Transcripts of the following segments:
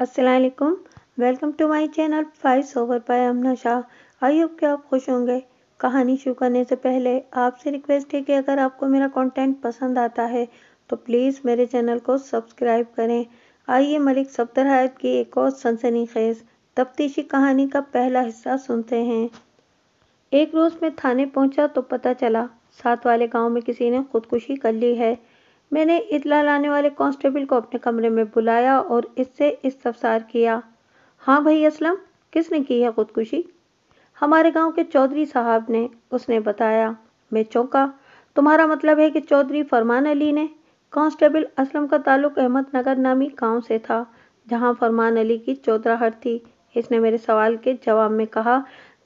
असलकुम welcome to my channel फाइस ओवर पाए अमना शाह आई होप के आप खुश होंगे कहानी शुरू करने से पहले आपसे रिक्वेस्ट है कि अगर आपको मेरा कंटेंट पसंद आता है तो प्लीज़ मेरे चैनल को सब्सक्राइब करें आइए मलिक सफ्तर हायत की एक और सनसनी खेज तफ्तीशी कहानी का पहला हिस्सा सुनते हैं एक रोज़ मैं थाने पहुँचा तो पता चला साथ वाले गाँव में किसी ने खुदकुशी कर ली है मैंने इतला लाने वाले कांस्टेबल को अपने कमरे में बुलाया और इससे इस्तफसार किया हाँ भाई असलम किसने की है खुदकुशी हमारे गांव के चौधरी साहब ने उसने बताया मैं चौंका तुम्हारा मतलब है कि चौधरी फरमान अली ने कांस्टेबल असलम का ताल्लुक अहमदनगर नामी गांव से था जहां फरमान अली की चौधराहट थी इसने मेरे सवाल के जवाब में कहा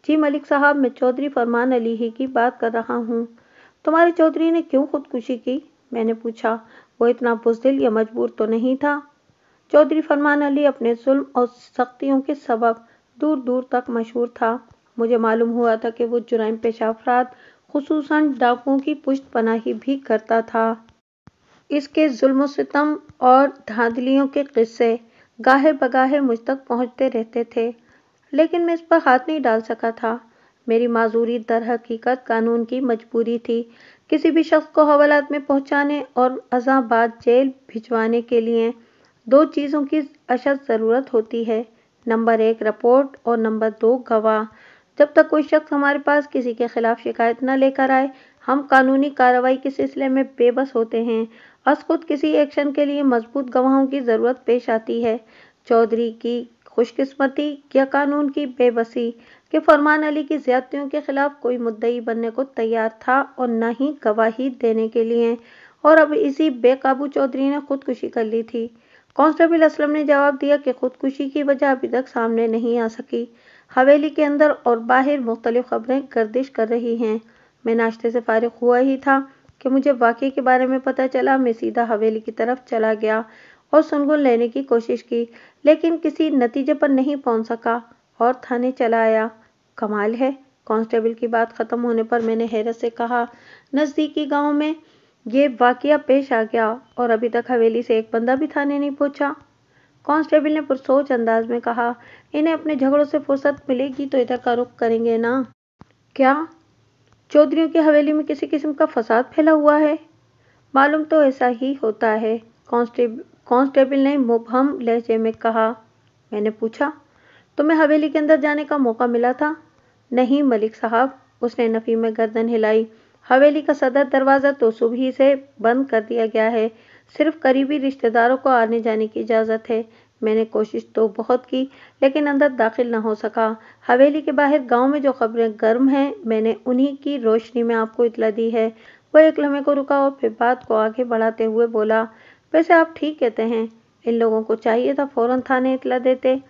जी मलिक साहब मैं चौधरी फरमान अली ही की बात कर रहा हूँ तुम्हारे चौधरी ने क्यों खुदकुशी की मैंने पूछा वो इतना बुजदिल या मजबूर तो नहीं था चौधरी फरमान अली अपने जुल्म और सख्तियों के सबब दूर दूर तक मशहूर था मुझे मालूम हुआ था कि वो जुराइम पेशा अफराद खसूस डाकुओं की पुश्त पनाही भी करता था इसके जुल्म सितम और धांधलियों के किस्से गाहे बगाहे मुझ तक पहुंचते रहते थे लेकिन मैं इस पर हाथ नहीं डाल सका था मेरी माजूरी दर हकीकत कानून की मजबूरी थी किसी भी शख्स को हवालात में पहुंचाने और अजाबाद जेल भिजवाने के लिए दो चीज़ों की अशद ज़रूरत होती है नंबर एक रिपोर्ट और नंबर दो गवाह जब तक कोई शख्स हमारे पास किसी के खिलाफ शिकायत न लेकर आए हम कानूनी कार्रवाई के सिलसिले में बेबस होते हैं अस खुद किसी एक्शन के लिए मजबूत गवाहों की ज़रूरत पेश आती है चौधरी की खुशकिस्मती या कानून की बेबसी कि फरमान अली की ज्यादतियों के खिलाफ कोई मुद्दई बनने को तैयार था और न ही गवाही देने के लिए और अब इसी बेकाबू चौधरी ने खुदकुशी कर ली थी कांस्टेबल असलम ने जवाब दिया कि खुदकुशी की वजह अभी तक सामने नहीं आ सकी हवेली के अंदर और बाहर मुख्तलिफ खबरें गर्दिश कर रही हैं मैं नाश्ते से फारग हुआ ही था कि मुझे वाकई के बारे में पता चला मैं सीधा हवेली की तरफ चला गया और सुनगुन लेने की कोशिश की लेकिन किसी नतीजे पर नहीं पहुंच सका और थाने चला आया कमाल है कांस्टेबल की बात ख़त्म होने पर मैंने हैरत से कहा नज़दीकी गांव में ये वाकया पेश आ गया और अभी तक हवेली से एक बंदा भी थाने नहीं पहुंचा कांस्टेबल ने पुरसोच अंदाज में कहा इन्हें अपने झगड़ों से फुर्सत मिलेगी तो इधर का रुख करेंगे ना क्या चौधरी की हवेली में किसी किस्म का फसाद फैला हुआ है मालूम तो ऐसा ही होता है कांस्टेबल कांस्टेबल ने मुबहम लहजे में कहा मैंने पूछा तुम्हें तो हवेली के अंदर जाने का मौका मिला था नहीं मलिक साहब उसने नफ़ी में गर्दन हिलाई हवेली का सदर दरवाज़ा तो सुबह ही से बंद कर दिया गया है सिर्फ करीबी रिश्तेदारों को आने जाने की इजाज़त है मैंने कोशिश तो बहुत की लेकिन अंदर दाखिल ना हो सका हवेली के बाहर गांव में जो खबरें गर्म हैं मैंने उन्हीं की रोशनी में आपको इतला दी है वो एक लम्हे को रुका और फिर बात को आगे बढ़ाते हुए बोला वैसे आप ठीक कहते हैं इन लोगों को चाहिए था फ़ौरन थाने इतला देते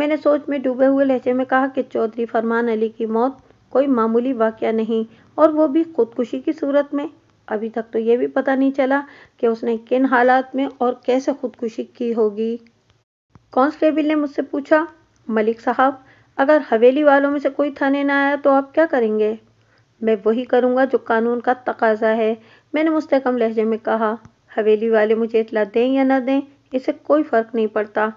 मैंने सोच में डूबे हुए लहजे में कहा कि चौधरी फरमान अली की मौत कोई मामूली वाक्य नहीं और वो भी खुदकुशी की सूरत में अभी तक तो ये भी पता नहीं चला कि उसने किन हालात में और कैसे खुदकुशी की होगी कॉन्स्टेबल ने मुझसे पूछा मलिक साहब अगर हवेली वालों में से कोई थाने ना आया तो आप क्या करेंगे मैं वही करूंगा जो कानून का तकाजा है मैंने मुस्तकम लहजे में कहा हवेली वाले मुझे इतला दें या ना दें इसे कोई फ़र्क नहीं पड़ता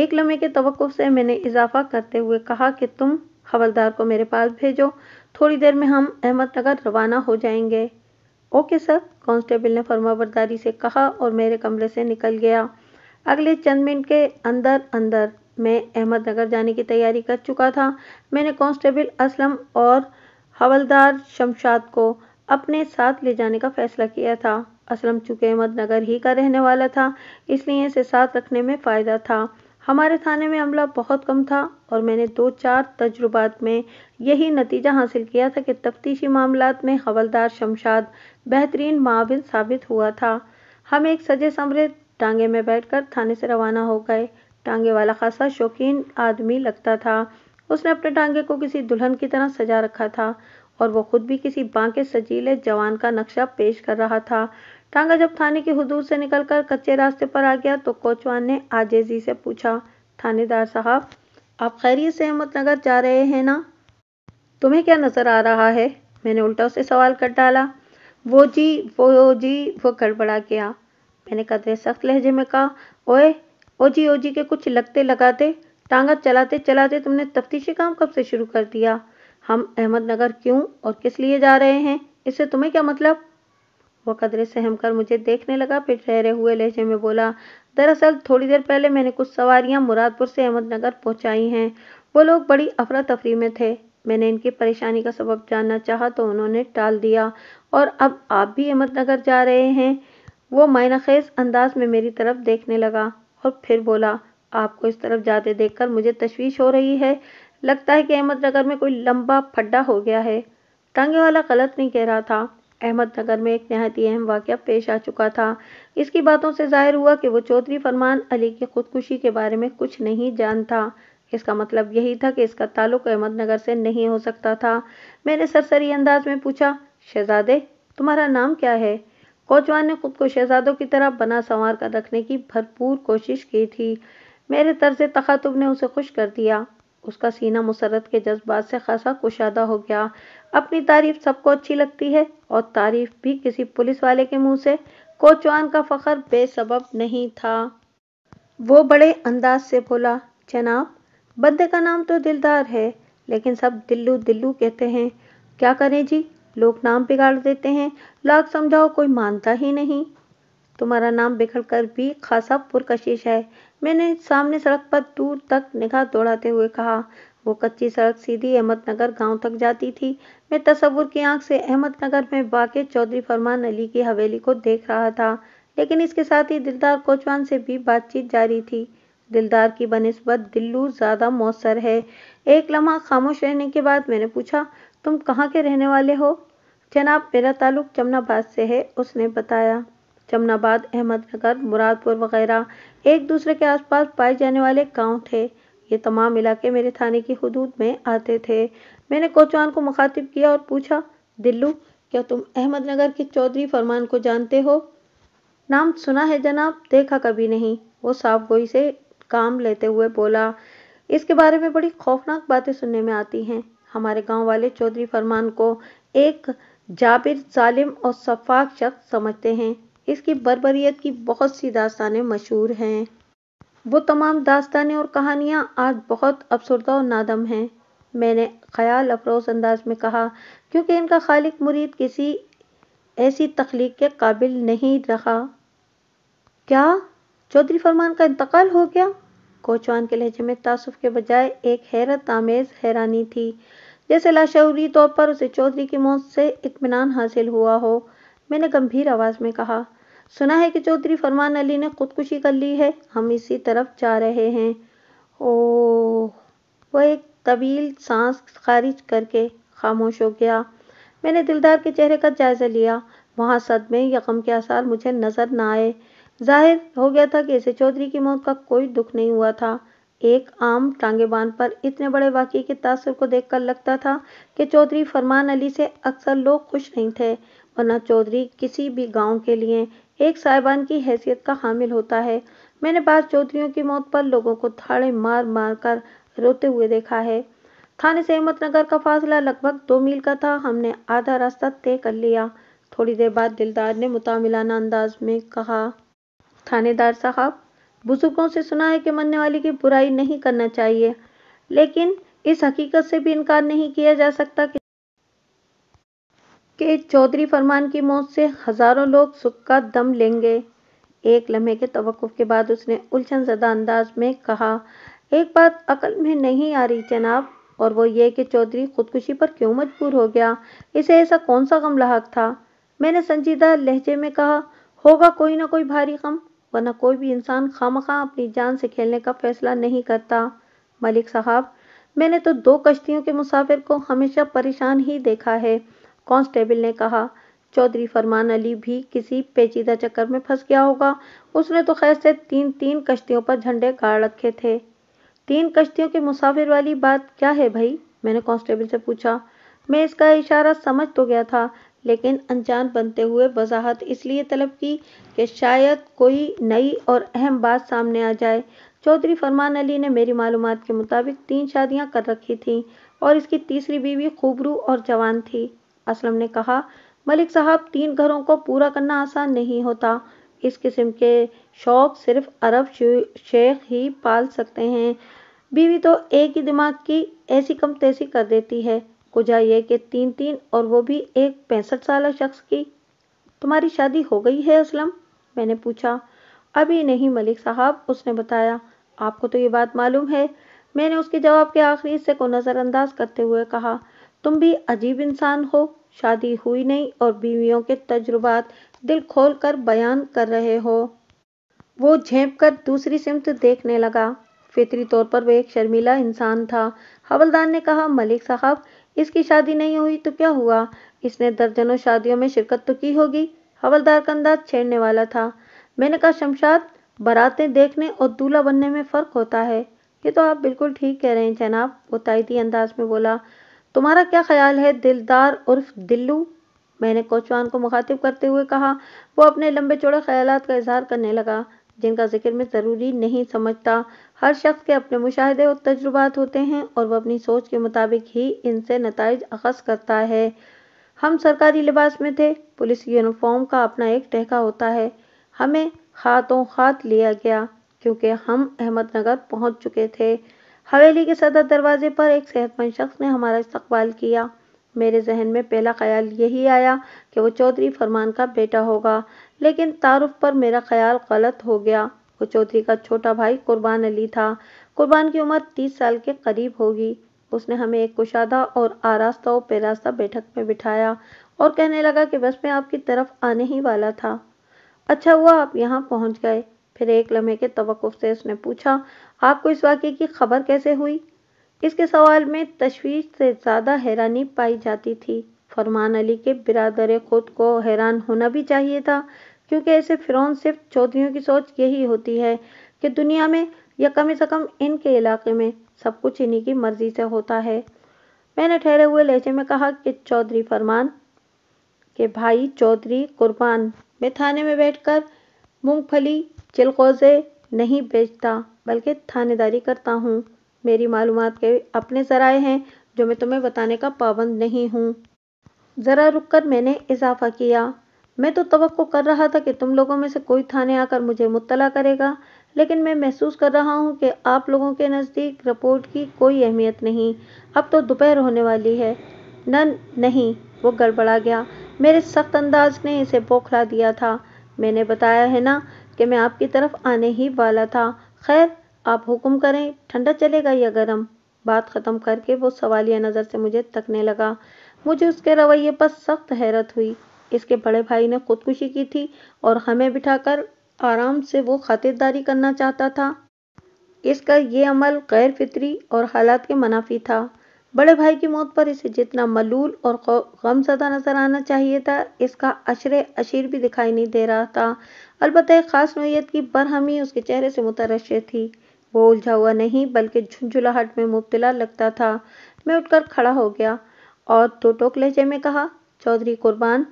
एक लम्हे के तवक़ से मैंने इजाफ़ा करते हुए कहा कि तुम हवलदार को मेरे पास भेजो थोड़ी देर में हम अहमदनगर रवाना हो जाएंगे ओके सर कांस्टेबल ने फर्मा बरदारी से कहा और मेरे कमरे से निकल गया अगले चंद मिनट के अंदर अंदर मैं अहमदनगर जाने की तैयारी कर चुका था मैंने कांस्टेबल असलम और हवलदार शमशाद को अपने साथ ले जाने का फैसला किया था असलम चूँकि अहमदनगर ही का रहने वाला था इसलिए इसे साथ रखने में फ़ायदा था हमारे थाने में अमला बहुत कम था और मैंने दो चार तजुर्बात में यही नतीजा हासिल किया था कि तफ्तीशी मामला में हवलदार शमशाद बेहतरीन माविन साबित हुआ था हम एक सजे समरे टांगे में बैठकर थाने से रवाना हो गए टांगे वाला खासा शौकीन आदमी लगता था उसने अपने टांगे को किसी दुल्हन की तरह सजा रखा था और वो खुद भी किसी बांके सजीले जवान का नक्शा पेश कर रहा था टांगा जब थाने की हदूद से निकलकर कच्चे रास्ते पर आ गया तो कोचवान ने आजेजी से पूछा थानेदार साहब आप खैरियत से अहमदनगर जा रहे हैं ना तुम्हें क्या नज़र आ रहा है मैंने उल्टा उसे सवाल कर डाला वो जी वो जी वो गड़बड़ा गया मैंने कदरे सख्त लहजे में कहा ओए ओ जी ओ जी के कुछ लगते लगाते टांगा चलाते चलाते तुमने तफ्तीशी काम कब से शुरू कर दिया हम अहमदनगर क्यों और किस लिए जा रहे हैं इससे तुम्हें क्या मतलब वह कदरे सहम कर मुझे देखने लगा फिर ठहरे हुए लहजे में बोला दरअसल थोड़ी देर पहले मैंने कुछ सवारियां मुरादपुर से अहमदनगर पहुंचाई हैं वो लोग बड़ी अफरा तफरी में थे मैंने इनकी परेशानी का सबब जानना चाहा तो उन्होंने टाल दिया और अब आप भी अहमदनगर जा रहे हैं वो मायनाखेज अंदाज में मेरी तरफ देखने लगा और फिर बोला आपको इस तरफ जाते देखकर मुझे तशवीश हो रही है लगता है कि अहमदनगर में कोई लंबा फड्डा हो गया है टांगे वाला गलत नहीं कह रहा था अहमदनगर में एक नहायत अहम वाक़ पेश आ चुका था इसकी बातों से जाहिर हुआ कि वो चौधरी फरमान अली की खुदकुशी के बारे में कुछ नहीं जानता इसका मतलब यही था कि इसका ताल्लुक अहमदनगर से नहीं हो सकता था मैंने सरसरी अंदाज में पूछा शहजादे तुम्हारा नाम क्या है कोचवान ने खुद को शहजादों की तरह बना संवार कर रखने की भरपूर कोशिश की थी मेरे तर्ज तखातुब ने उसे खुश कर दिया उसका सीना मुसरत के जज्बात से खासा कुशादा हो गया अपनी तारीफ सबको अच्छी लगती है और तारीफ भी किसी पुलिस वाले के मुंह से कोचवान का फखर बेसबब नहीं था वो बड़े अंदाज से बोला जनाब बंदे का नाम तो दिलदार है लेकिन सब दिल्लू दिल्लू कहते हैं क्या करें जी लोग नाम बिगाड़ देते हैं लाख समझाओ कोई मानता ही नहीं तुम्हारा नाम बिखर कर भी खासा पुरकशिश है मैंने सामने सड़क पर दूर तक निगाह दौड़ाते हुए कहा वो कच्ची सड़क सीधी अहमदनगर गांव तक जाती थी मैं तस्वुर की आंख से अहमदनगर में वाकई चौधरी फरमान अली की हवेली को देख रहा था लेकिन इसके साथ ही दिलदार कोचवान से भी बातचीत जारी थी दिलदार की बनस्बत दिल्लू ज़्यादा मौसर है एक लम्हा खामोश रहने के बाद मैंने पूछा तुम कहाँ के रहने वाले हो जनाब मेरा ताल्लुक जमुनाबाद से है उसने बताया जमनाबाद अहमदनगर मुरादपुर वगैरह एक दूसरे के आसपास पाए जाने वाले गांव थे ये तमाम इलाके मेरे थाने की हदूद में आते थे मैंने कोचवान को मुखातिब किया और पूछा दिल्लू क्या तुम अहमदनगर के चौधरी फरमान को जानते हो नाम सुना है जनाब देखा कभी नहीं वो साफ गोई से काम लेते हुए बोला इसके बारे में बड़ी खौफनाक बातें सुनने में आती हैं हमारे गांव वाले चौधरी फरमान को एक जाबिर जालिम और शफाक शख्स समझते हैं इसकी बरबरीत की बहुत सी दास्तानें मशहूर हैं वो तमाम दास्तानें और कहानियाँ आज बहुत अफसरदा और नादम हैं मैंने ख्याल अफरोज अंदाज में कहा क्योंकि इनका खालिक मुरीद किसी ऐसी तख्लीक के काबिल नहीं रहा क्या चौधरी फरमान का इंतकाल हो गया कोचवान के लहजे में तासुफ के बजाय एक हैरत आमेज हैरानी थी जैसे लाशरी तौर पर उसे चौधरी की मौत से इतमान हासिल हुआ हो मैंने गंभीर आवाज़ में कहा सुना है कि चौधरी फरमान अली ने खुदकुशी कर ली है हम इसी तरफ जा रहे हैं ओ वह एक तवील सांस खारिज करके खामोश हो गया मैंने दिलदार के चेहरे का जायज़ा लिया वहां सदमे या गम के आसार मुझे नज़र ना आए जाहिर हो गया था कि इसे चौधरी की मौत का कोई दुख नहीं हुआ था एक आम टांगे बांध पर इतने बड़े वाक्य के तासर को देखकर लगता था कि चौधरी फरमान अली से अक्सर लोग खुश नहीं थे वरना चौधरी किसी भी गांव के लिए एक साहिबान की हैसियत का हामिल होता है मैंने बाज चौधरीों की मौत पर लोगों को थाड़े मार मार कर रोते हुए देखा है थाने से अहमदनगर का फासला लगभग दो मील का था हमने आधा रास्ता तय कर लिया थोड़ी देर बाद दिलदार ने मुतामिलाना अंदाज में कहा थानेदार साहब बुजुर्गों से सुना है कि मरने वाले की बुराई नहीं करना चाहिए लेकिन इस हकीकत से भी इनकार नहीं किया जा सकता कि कि चौधरी फरमान की मौत से हज़ारों लोग सुख का दम लेंगे एक लम्हे के तवक़ुफ़ के बाद उसने उलझन ज़दा अंदाज में कहा एक बात अकल में नहीं आ रही जनाब और वो ये कि चौधरी खुदकुशी पर क्यों मजबूर हो गया इसे ऐसा कौन सा गम लाक था मैंने संजीदा लहजे में कहा होगा कोई ना कोई भारी गम वरना कोई भी इंसान खामखा अपनी जान से खेलने का फैसला नहीं करता मलिक साहब मैंने तो दो कश्तियों के मुसाफिर को हमेशा परेशान ही देखा है कांस्टेबल ने कहा चौधरी फरमान अली भी किसी पेचीदा चक्कर में फंस गया होगा उसने तो खैर से तीन तीन कश्तियों पर झंडे गाड़ रखे थे तीन कश्तियों के मुसाफिर वाली बात क्या है भाई मैंने कांस्टेबल से पूछा मैं इसका इशारा समझ तो गया था लेकिन अनजान बनते हुए वजाहत इसलिए तलब की कि शायद कोई नई और अहम बात सामने आ जाए चौधरी फरमान अली ने मेरी मालूम के मुताबिक तीन शादियां कर रखी थीं और इसकी तीसरी बीवी खूबरू और जवान थी असलम ने कहा मलिक साहब तीन घरों को पूरा करना आसान नहीं होता इस किस्म के शौक सिर्फ अरब शेख ही पाल सकते हैं बीवी तो एक ही दिमाग की ऐसी कम तैसी कर देती है गुजा ये कि तीन तीन और वो भी एक पैंसठ साल शख्स की तुम्हारी शादी हो गई है असलम मैंने पूछा अभी नहीं मलिक साहब उसने बताया आपको तो ये बात मालूम है मैंने उसके जवाब के आखिरी हिस्से को नज़रअंदाज करते हुए कहा तुम भी अजीब इंसान हो शादी हुई नहीं और बीवियों के तजुर्बात दिल खोल कर बयान कर रहे हो वो झेप कर दूसरी सिमत देखने लगा फितरी तौर पर वह एक शर्मिला इंसान था हवलदार ने कहा मलिक साहब इसकी शादी नहीं हुई तो क्या हुआ इसने दर्जनों शादियों में शिरकत तो की होगी हवलदार का अंदाज छेड़ने वाला था मैंने कहा शमशाद बरातें देखने और दूल्हा बनने में फ़र्क होता है ये तो आप बिल्कुल ठीक कह रहे हैं जनाब वो ताइती अंदाज में बोला तुम्हारा क्या ख्याल है दिलदार उर्फ दिल्लू मैंने कोचवान को मुखातिब करते हुए कहा वो अपने लंबे चौड़े ख्याल का इजहार करने लगा जिनका जिक्र मैं ज़रूरी नहीं समझता हर शख्स के अपने मुशाहदे और तजुर्बात होते हैं और वह अपनी सोच के मुताबिक ही इनसे नतज अखज़ करता है हम सरकारी लिबास में थे पुलिस यूनिफॉर्म का अपना एक ठहका होता है हमें खातों खात लिया गया क्योंकि हम अहमदनगर पहुंच चुके थे हवेली के सदर दरवाजे पर एक सेहतमंद शख्स ने हमारा इस्तकबाल किया मेरे जहन में पहला ख्याल यही आया कि वो चौधरी फरमान का बेटा होगा लेकिन तारुफ पर मेरा ख्याल गलत हो गया वो चौधरी का छोटा भाई कुर्बान अली था कुर्बान की उम्र तीस साल के करीब होगी उसने हमें एक कुशादा और आरास्ता और पेरास्ता बैठक में बिठाया और कहने लगा कि बस मैं आपकी तरफ आने ही वाला था अच्छा हुआ आप यहाँ पहुँच गए फिर एक लम्हे के तवक़ से उसने पूछा आपको इस वाक्य की खबर कैसे हुई इसके सवाल में तशवीश से ज़्यादा हैरानी पाई जाती थी फरमान अली के बिरादर खुद को हैरान होना भी चाहिए था क्योंकि ऐसे फिरौन सिर्फ चौधरीों की सोच यही होती है कि दुनिया में या कम से कम इनके इलाके में सब कुछ इन्हीं की मर्जी से होता है मैंने ठहरे हुए लहजे में कहा कि चौधरी फरमान के भाई चौधरी कुर्बान मैं थाने में बैठकर मूंगफली चिलकोजे नहीं बेचता बल्कि थानेदारी करता हूँ मेरी मालूम के अपने ज़राए हैं जो मैं तुम्हें बताने का पाबंद नहीं हूँ ज़रा रुक कर मैंने इजाफा किया मैं तो तो कर रहा था कि तुम लोगों में से कोई थाने आकर मुझे मुतला करेगा लेकिन मैं महसूस कर रहा हूँ कि आप लोगों के नज़दीक रिपोर्ट की कोई अहमियत नहीं अब तो दोपहर होने वाली है न नहीं वो गड़बड़ा गया मेरे सख्त अंदाज ने इसे बौखला दिया था मैंने बताया है ना कि मैं आपकी तरफ आने ही वाला था खैर आप हुक्म करें ठंडा चलेगा या गर्म बात ख़त्म करके वो सवालिया नज़र से मुझे तकने लगा मुझे उसके रवैये पर सख्त हैरत हुई इसके बड़े भाई ने खुदकुशी की थी और हमें बिठाकर आराम से वो खातिरदारी करना चाहता था इसका ये अमल गैर फितरी और हालात के मनाफी था बड़े भाई की मौत पर इसे जितना मलूल और गमजदा नजर आना चाहिए था इसका अशर अशीर भी दिखाई नहीं दे रहा था अलबत् ख़ास नोयत की बरहमी उसके चेहरे से मुतरश थी वो उलझा हुआ नहीं बल्कि झुंझुलाहट में मुबतला लगता था मैं उठकर खड़ा हो गया और दो टोक लहजे में कहा चौधरी कुर्बान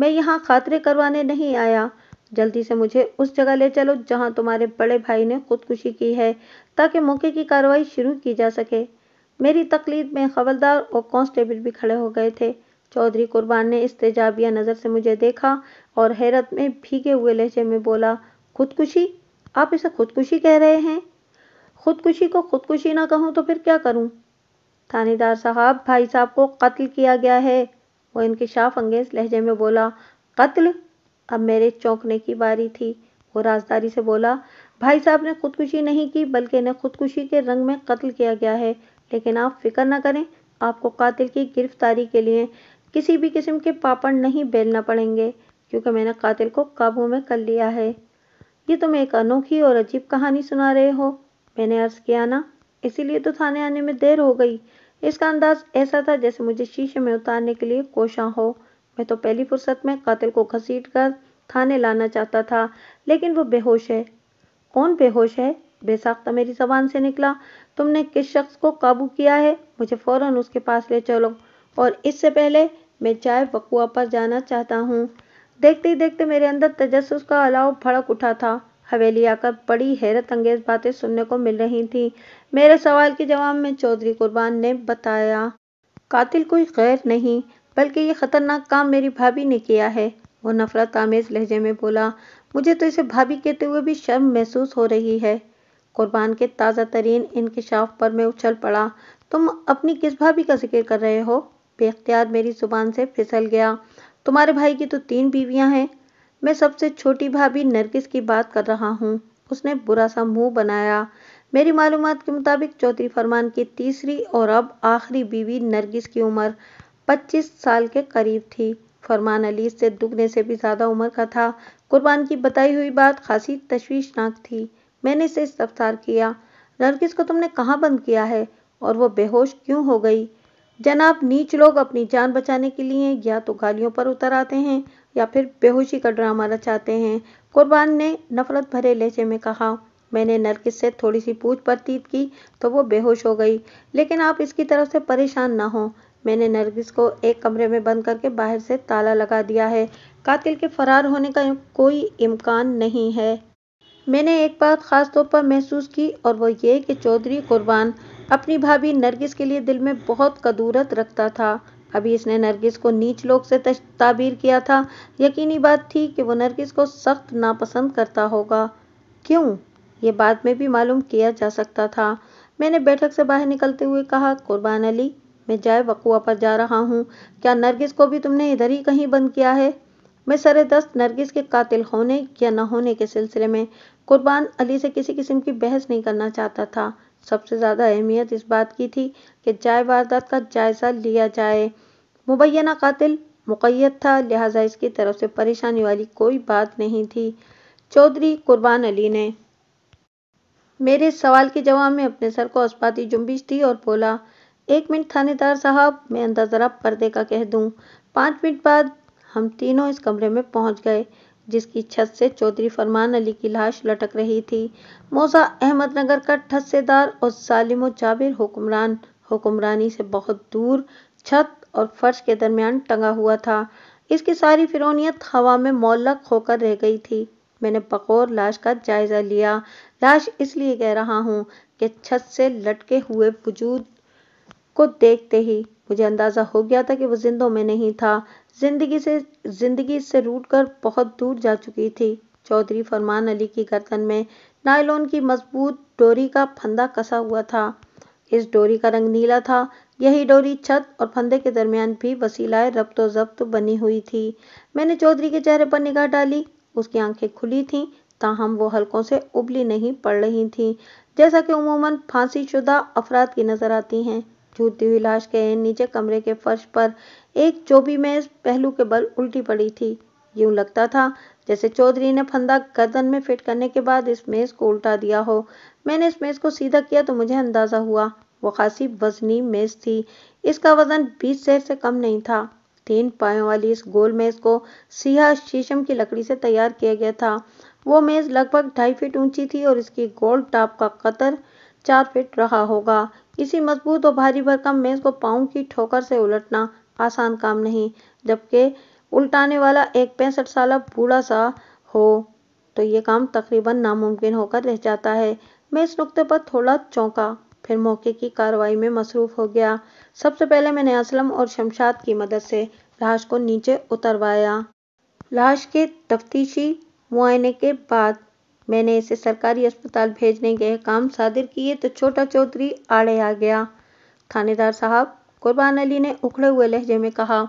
मैं यहाँ खातरे करवाने नहीं आया जल्दी से मुझे उस जगह ले चलो जहाँ तुम्हारे बड़े भाई ने खुदकुशी की है ताकि मौके की कार्रवाई शुरू की जा सके मेरी तकलीद में खबरदार और कांस्टेबल भी खड़े हो गए थे चौधरी कुर्बान ने इस तेजाबिया नज़र से मुझे देखा और हैरत में भीगे हुए लहजे में बोला खुदकुशी आप इसे खुदकुशी कह रहे हैं खुदकुशी को खुदकुशी ना कहूँ तो फिर क्या करूँ थानेदार साहब भाई साहब को कत्ल किया गया है वो शाफ अंगेज लहजे में बोला कत्ल अब मेरे चौंकने की बारी थी वो राजदारी से बोला भाई साहब ने खुदकुशी नहीं की बल्कि इन्हें खुदकुशी के रंग में कत्ल किया गया है लेकिन आप फिक्र ना करें आपको कातिल की गिरफ्तारी के लिए किसी भी किस्म के पापड़ नहीं बेलना पड़ेंगे क्योंकि मैंने कातिल को काबू में कर लिया है ये तुम एक अनोखी और अजीब कहानी सुना रहे हो मैंने अर्ज किया ना इसीलिए तो थाने आने में देर हो गई इसका अंदाज ऐसा था जैसे मुझे शीशे में उतारने के लिए कोशा हो मैं तो पहली फुर्सत में कातिल को घसीट कर थाने लाना चाहता था लेकिन वो बेहोश है कौन बेहोश है बेसाख्ता मेरी जबान से निकला तुमने किस शख्स को काबू किया है मुझे फौरन उसके पास ले चलो और इससे पहले मैं चाय पकुआ पर जाना चाहता हूँ देखते ही देखते मेरे अंदर तजस का अलाव भड़क उठा था हवेली आकर बड़ी हैरत अंगेज बातें सुनने को मिल रही थी मेरे सवाल के जवाब में चौधरी कुर्बान ने बताया कातिल कोई गैर नहीं बल्कि ये खतरनाक काम मेरी भाभी ने किया है वो नफरत आमेज लहजे में बोला मुझे तो इसे भाभी कहते हुए भी शर्म महसूस हो रही है कुर्बान के ताज़ा तरीन इनकशाफ पर मैं उछल पड़ा तुम अपनी किस भाभी का जिक्र कर रहे हो बेख्तियार मेरी ज़ुबान से फिसल गया तुम्हारे भाई की तो तीन बीवियां हैं मैं सबसे छोटी भाभी नरगिस की बात कर रहा हूँ उसने बुरा सा मुंह बनाया मेरी मालूम के मुताबिक चौधरी फरमान की तीसरी और अब आखिरी बीवी नरगिस की उम्र 25 साल के करीब थी फरमान अली से दुगने से भी ज़्यादा उम्र का था कुर्बान की बताई हुई बात खासी तशवीशनाक थी मैंने इसे इस्तफार किया नरगिस को तुमने कहाँ बंद किया है और वो बेहोश क्यों हो गई जनाब नीच लोग अपनी जान बचाने के लिए या तो गालियों पर उतर आते हैं या फिर बेहोशी का ड्रामा रचाते हैं कुर्बान ने नफरत भरे लहजे में कहा मैंने नरगिस से थोड़ी सी पूछ प्रतीत की तो वो बेहोश हो गई लेकिन आप इसकी तरफ से परेशान ना हो मैंने नरगिस को एक कमरे में बंद करके बाहर से ताला लगा दिया है कातिल के फरार होने का कोई इम्कान नहीं है मैंने एक बात ख़ास तौर पर महसूस की और वो ये कि चौधरी कुर्बान अपनी भाभी नरगिस के लिए दिल में बहुत कदूरत रखता था अभी इसने नरगिस को नीच लोग से ताबीर किया था यकीनी बात थी कि वो नरगिस को सख्त नापसंद करता होगा क्यों ये बाद में भी मालूम किया जा सकता था मैंने बैठक से बाहर निकलते हुए कहा कुर्बान अली मैं जाए वकुआ पर जा रहा हूँ क्या नरगिस को भी तुमने इधर ही कहीं बंद किया है मैं सरे दस्त नरगिस के कातिल होने या न होने के सिलसिले में कुर्बान अली से किसी किस्म की बहस नहीं करना चाहता था सबसे ज़्यादा अहमियत इस बात की थी कि जाय वारदात का जायज़ा लिया जाए मुबैना कतिल मुकैत था लिहाजा इसकी तरफ से परेशानी वाली कोई बात नहीं थी चौधरी कुर्बान अली ने मेरे सवाल के जवाब में अपने सर को अस्पाती जुम्बिश दी और बोला एक मिनट थानेदार साहब मैं अंदाजरा पर्दे का कह दूं पांच मिनट बाद हम तीनों इस कमरे में पहुंच गए जिसकी छत से चौधरी फरमान अली की लाश लटक रही थी मौजा अहमदनगर का ठस्सेदार और सालिम जाबिर हुक्मरान हुक्मरानी से बहुत दूर छत और फर्श के दरमियान टंगा हुआ था इसकी सारी फिरौनियत हवा में मौलक होकर रह गई थी मैंने बकौर लाश का जायज़ा लिया लाश इसलिए कह रहा हूँ कि छत से लटके हुए वजूद को देखते ही मुझे अंदाज़ा हो गया था कि वो जिंदों में नहीं था जिंदगी से जिंदगी से रूट कर बहुत दूर जा चुकी थी चौधरी फरमान अली की गर्दन में नायलोन की मजबूत डोरी का फंदा कसा हुआ था इस डोरी का रंग नीला था यही डोरी छत और फंदे के दरमियान भी वसीलाए रब्त जब्त बनी हुई थी मैंने चौधरी के चेहरे पर निगाह डाली उसकी आंखें खुली थीं ताहम वो हल्कों से उबली नहीं पड़ रही थीं जैसा कि उमूमन फांसी शुदा अफराद की नजर आती हैं झूलती हुई लाश के नीचे कमरे के फर्श पर एक चोबी में पहलू के बल उल्टी पड़ी थी यूं लगता था जैसे चौधरी ने फंदा गर्दन में फिट करने के बाद इस मेज को उल्टा दिया हो मैंने इस मेज को सीधा किया तो मुझे अंदाजा हुआ वो खासी वजनी मेज थी इसका वजन बीस सेर से कम नहीं था तीन पायों वाली इस गोल मेज को सिया शीशम की लकड़ी से तैयार किया गया था वो मेज लगभग ढाई फीट ऊंची थी और इसकी गोल टॉप का कतर चार फीट रहा होगा इसी मजबूत और भारी भरकम मेज को पाँव की ठोकर से उलटना आसान काम नहीं जबकि उल्टाने वाला एक पैंसठ साल बूढ़ा सा हो तो ये काम तकरीबन नामुमकिन होकर रह जाता है मैं इस नुकते पर थोड़ा चौंका फिर मौके की कार्रवाई में मसरूफ हो गया सबसे पहले मैंने असलम और शमशाद की मदद से लाश को नीचे उतरवाया लाश के तफ्तीशी मुआयने के बाद मैंने इसे सरकारी अस्पताल भेजने के काम सादिर किए तो छोटा चौधरी आड़े आ गया थानेदार साहब कुर्बान अली ने उखड़े हुए लहजे में कहा